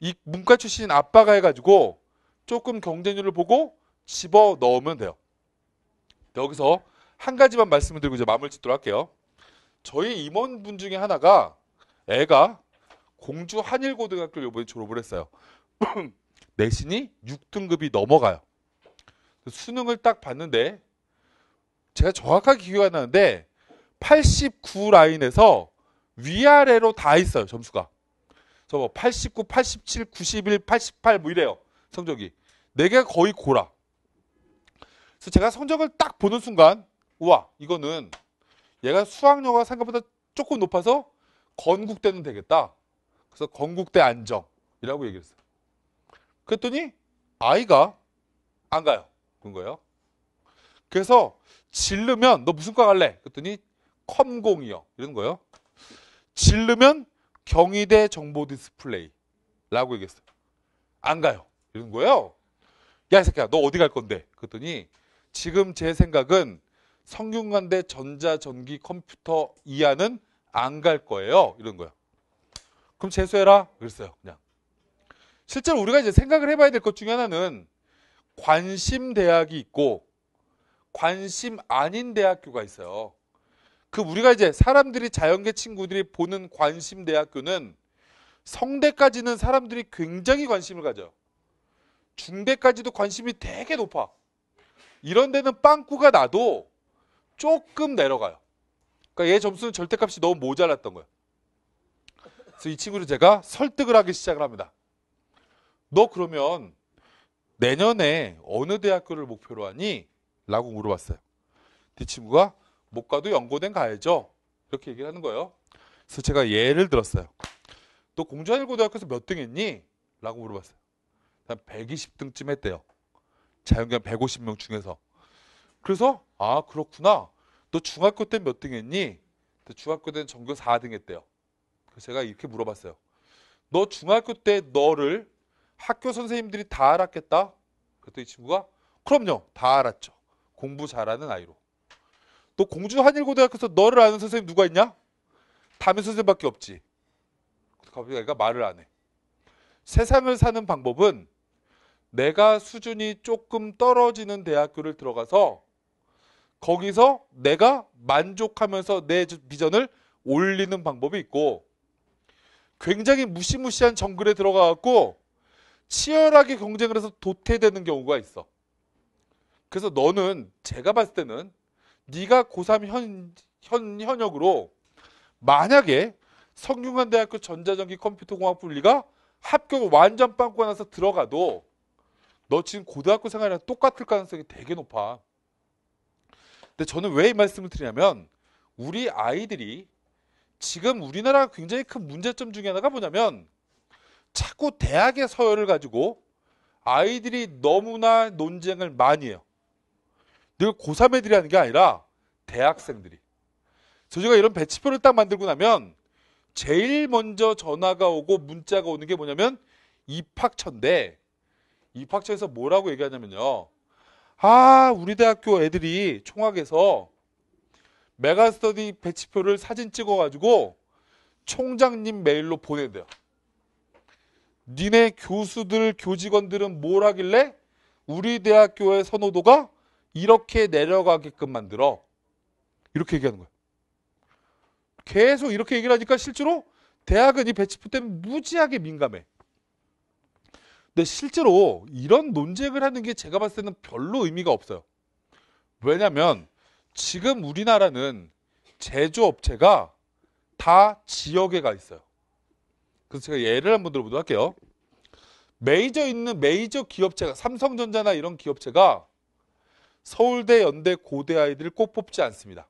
이 문과 출신 아빠가 해가지고 조금 경쟁률을 보고 집어 넣으면 돼요. 여기서 한 가지만 말씀을 드리고 이제 마무리 짓도록 할게요. 저희 임원분 중에 하나가 애가 공주 한일고등학교를 이번에 졸업을 했어요. 내신이 6등급이 넘어가요. 수능을 딱 봤는데 제가 정확하게 기억이 안 나는데 89 라인에서 위아래로 다 있어요 점수가. 저뭐 89, 87, 91, 88 뭐 이래요. 성적이. 내가 거의 고라. 그래서 제가 성적을 딱 보는 순간 우와 이거는 얘가 수학료가 생각보다 조금 높아서 건국대는 되겠다. 그래서 건국대 안정이라고 얘기를 했어요. 그랬더니 아이가 안 가요. 그런 거예요. 그래서 질르면 너 무슨 과 갈래? 그랬더니 컴공이요. 이런 거예요. 질르면 경희대 정보 디스플레이라고 얘기했어요. 안 가요. 이런 거예요. 야, 이 새끼야, 너 어디 갈 건데? 그랬더니 지금 제 생각은 성균관대 전자, 전기, 컴퓨터 이하는 안 갈 거예요. 이런 거야. 그럼 재수해라. 그랬어요. 그냥. 실제로 우리가 이제 생각을 해봐야 될 것 중에 하나는 관심 대학이 있고 관심 아닌 대학교가 있어요. 그 우리가 이제 사람들이 자연계 친구들이 보는 관심 대학교는 성대까지는 사람들이 굉장히 관심을 가져. 중대까지도 관심이 되게 높아. 이런 데는 빵꾸가 나도 조금 내려가요. 그러니까 얘 점수는 절대값이 너무 모자랐던 거예요. 그래서 이 친구를 제가 설득을 하기 시작을 합니다. 너 그러면 내년에 어느 대학교를 목표로 하니? 라고 물어봤어요. 이 네 친구가 못 가도 연고된 가야죠. 이렇게 얘기를 하는 거예요. 그래서 제가 예를 들었어요. 너 공주한일 고등학교에서 몇 등 했니? 라고 물어봤어요. 120등쯤 했대요. 자연경 150명 중에서. 그래서 아 그렇구나. 너 중학교 때 몇 등 했니? 중학교 때는 전교 4등 했대요. 그래서 제가 이렇게 물어봤어요. 너 중학교 때 너를 학교 선생님들이 다 알았겠다? 그랬더니 이 친구가 그럼요. 다 알았죠. 공부 잘하는 아이로. 너 공주 한일고등학교에서 너를 아는 선생님 누가 있냐? 담임 선생님밖에 없지. 갑자기 애가 말을 안 해. 세상을 사는 방법은 내가 수준이 조금 떨어지는 대학교를 들어가서 거기서 내가 만족하면서 내 비전을 올리는 방법이 있고 굉장히 무시무시한 정글에 들어가 갖고 치열하게 경쟁을 해서 도태되는 경우가 있어. 그래서 너는 제가 봤을 때는 네가 고3 현, 현, 현역으로 만약에 성균관대학교 전자전기 컴퓨터공학 분리가 합격을 완전 빵꾸 나서 들어가도 너 지금 고등학교 생활이랑 똑같을 가능성이 되게 높아. 근데 저는 왜 이 말씀을 드리냐면 우리 아이들이 지금 우리나라가 굉장히 큰 문제점 중에 하나가 뭐냐면 자꾸 대학의 서열을 가지고 아이들이 너무나 논쟁을 많이 해요. 늘 고3 애들이 하는 게 아니라 대학생들이. 저희가 이런 배치표를 딱 만들고 나면 제일 먼저 전화가 오고 문자가 오는 게 뭐냐면 입학처인데 입학처에서 뭐라고 얘기하냐면요. 아, 우리 대학교 애들이 총학에서 메가스터디 배치표를 사진 찍어가지고 총장님 메일로 보내대요. 니네 교수들, 교직원들은 뭘 하길래 우리 대학교의 선호도가 이렇게 내려가게끔 만들어. 이렇게 얘기하는 거야. 계속 이렇게 얘기를 하니까 실제로 대학은 이 배치표 때문에 무지하게 민감해. 근데 실제로 이런 논쟁을 하는 게 제가 봤을 때는 별로 의미가 없어요. 왜냐면 지금 우리나라는 제조업체가 다 지역에 가 있어요. 그래서 제가 예를 한번 들어보도록 할게요. 메이저 있는 메이저 기업체가 삼성전자나 이런 기업체가 서울대, 연대, 고대 아이들을 꼭 뽑지 않습니다.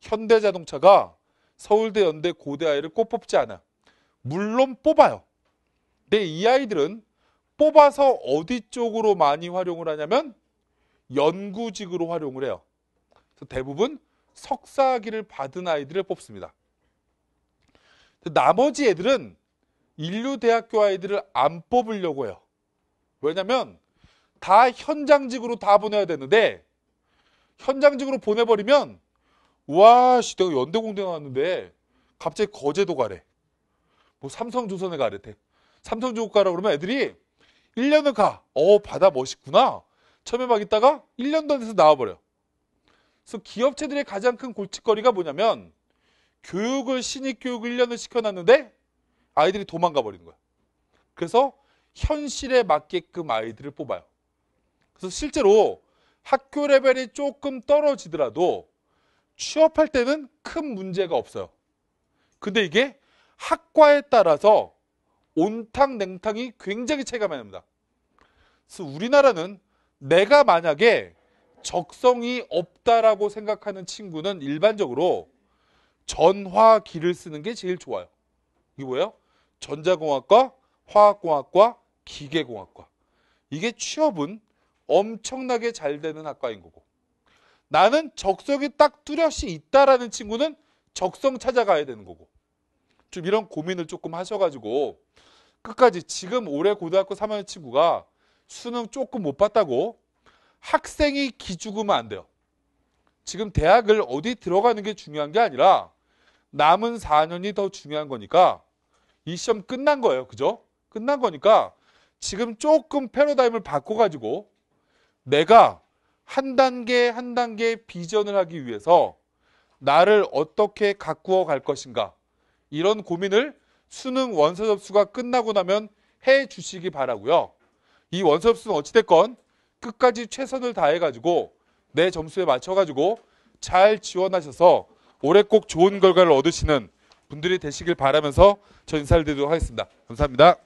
현대자동차가 서울대, 연대, 고대 아이를 꼭 뽑지 않아. 물론 뽑아요. 근데 이 아이들은 뽑아서 어디 쪽으로 많이 활용을 하냐면 연구직으로 활용을 해요. 그래서 대부분 석사학위를 받은 아이들을 뽑습니다. 나머지 애들은 인류대학교 아이들을 안 뽑으려고 해요. 왜냐면 다 현장직으로 다 보내야 되는데 현장직으로 보내버리면 와씨 내가 연대공대 나왔는데 갑자기 거제도 가래. 뭐 삼성조선에 가래대. 삼성조국 가라 그러면 애들이 1년을 가. 어 바다 멋있구나. 처음에 막 있다가 1년도 안 돼서 나와버려. 그래서 기업체들의 가장 큰 골칫거리가 뭐냐면 교육을 신입교육을 1년을 시켜놨는데 아이들이 도망가 버리는 거야. 그래서 현실에 맞게끔 아이들을 뽑아요. 그래서 실제로 학교 레벨이 조금 떨어지더라도 취업할 때는 큰 문제가 없어요. 근데 이게 학과에 따라서 온탕 냉탕이 굉장히 체감 많이 됩니다 그래서 우리나라는 내가 만약에 적성이 없다라고 생각하는 친구는 일반적으로 전화기를 쓰는 게 제일 좋아요. 이게 뭐예요? 전자공학과, 화학공학과, 기계공학과. 이게 취업은 엄청나게 잘 되는 학과인 거고 나는 적성이 딱 뚜렷이 있다라는 친구는 적성 찾아가야 되는 거고 좀 이런 고민을 조금 하셔가지고 끝까지 지금 올해 고등학교 3학년 친구가 수능 조금 못 봤다고 학생이 기죽으면 안 돼요. 지금 대학을 어디 들어가는 게 중요한 게 아니라 남은 4년이 더 중요한 거니까 이 시험 끝난 거예요. 그죠? 끝난 거니까 지금 조금 패러다임을 바꿔가지고 내가 한 단계 한 단계 비전을 하기 위해서 나를 어떻게 가꾸어 갈 것인가 이런 고민을 수능 원서 접수가 끝나고 나면 해 주시기 바라고요. 이 원서 접수는 어찌됐건 끝까지 최선을 다해가지고 내 점수에 맞춰가지고 잘 지원하셔서 올해 꼭 좋은 결과를 얻으시는 분들이 되시길 바라면서 전 인사를 드리도록 하겠습니다. 감사합니다.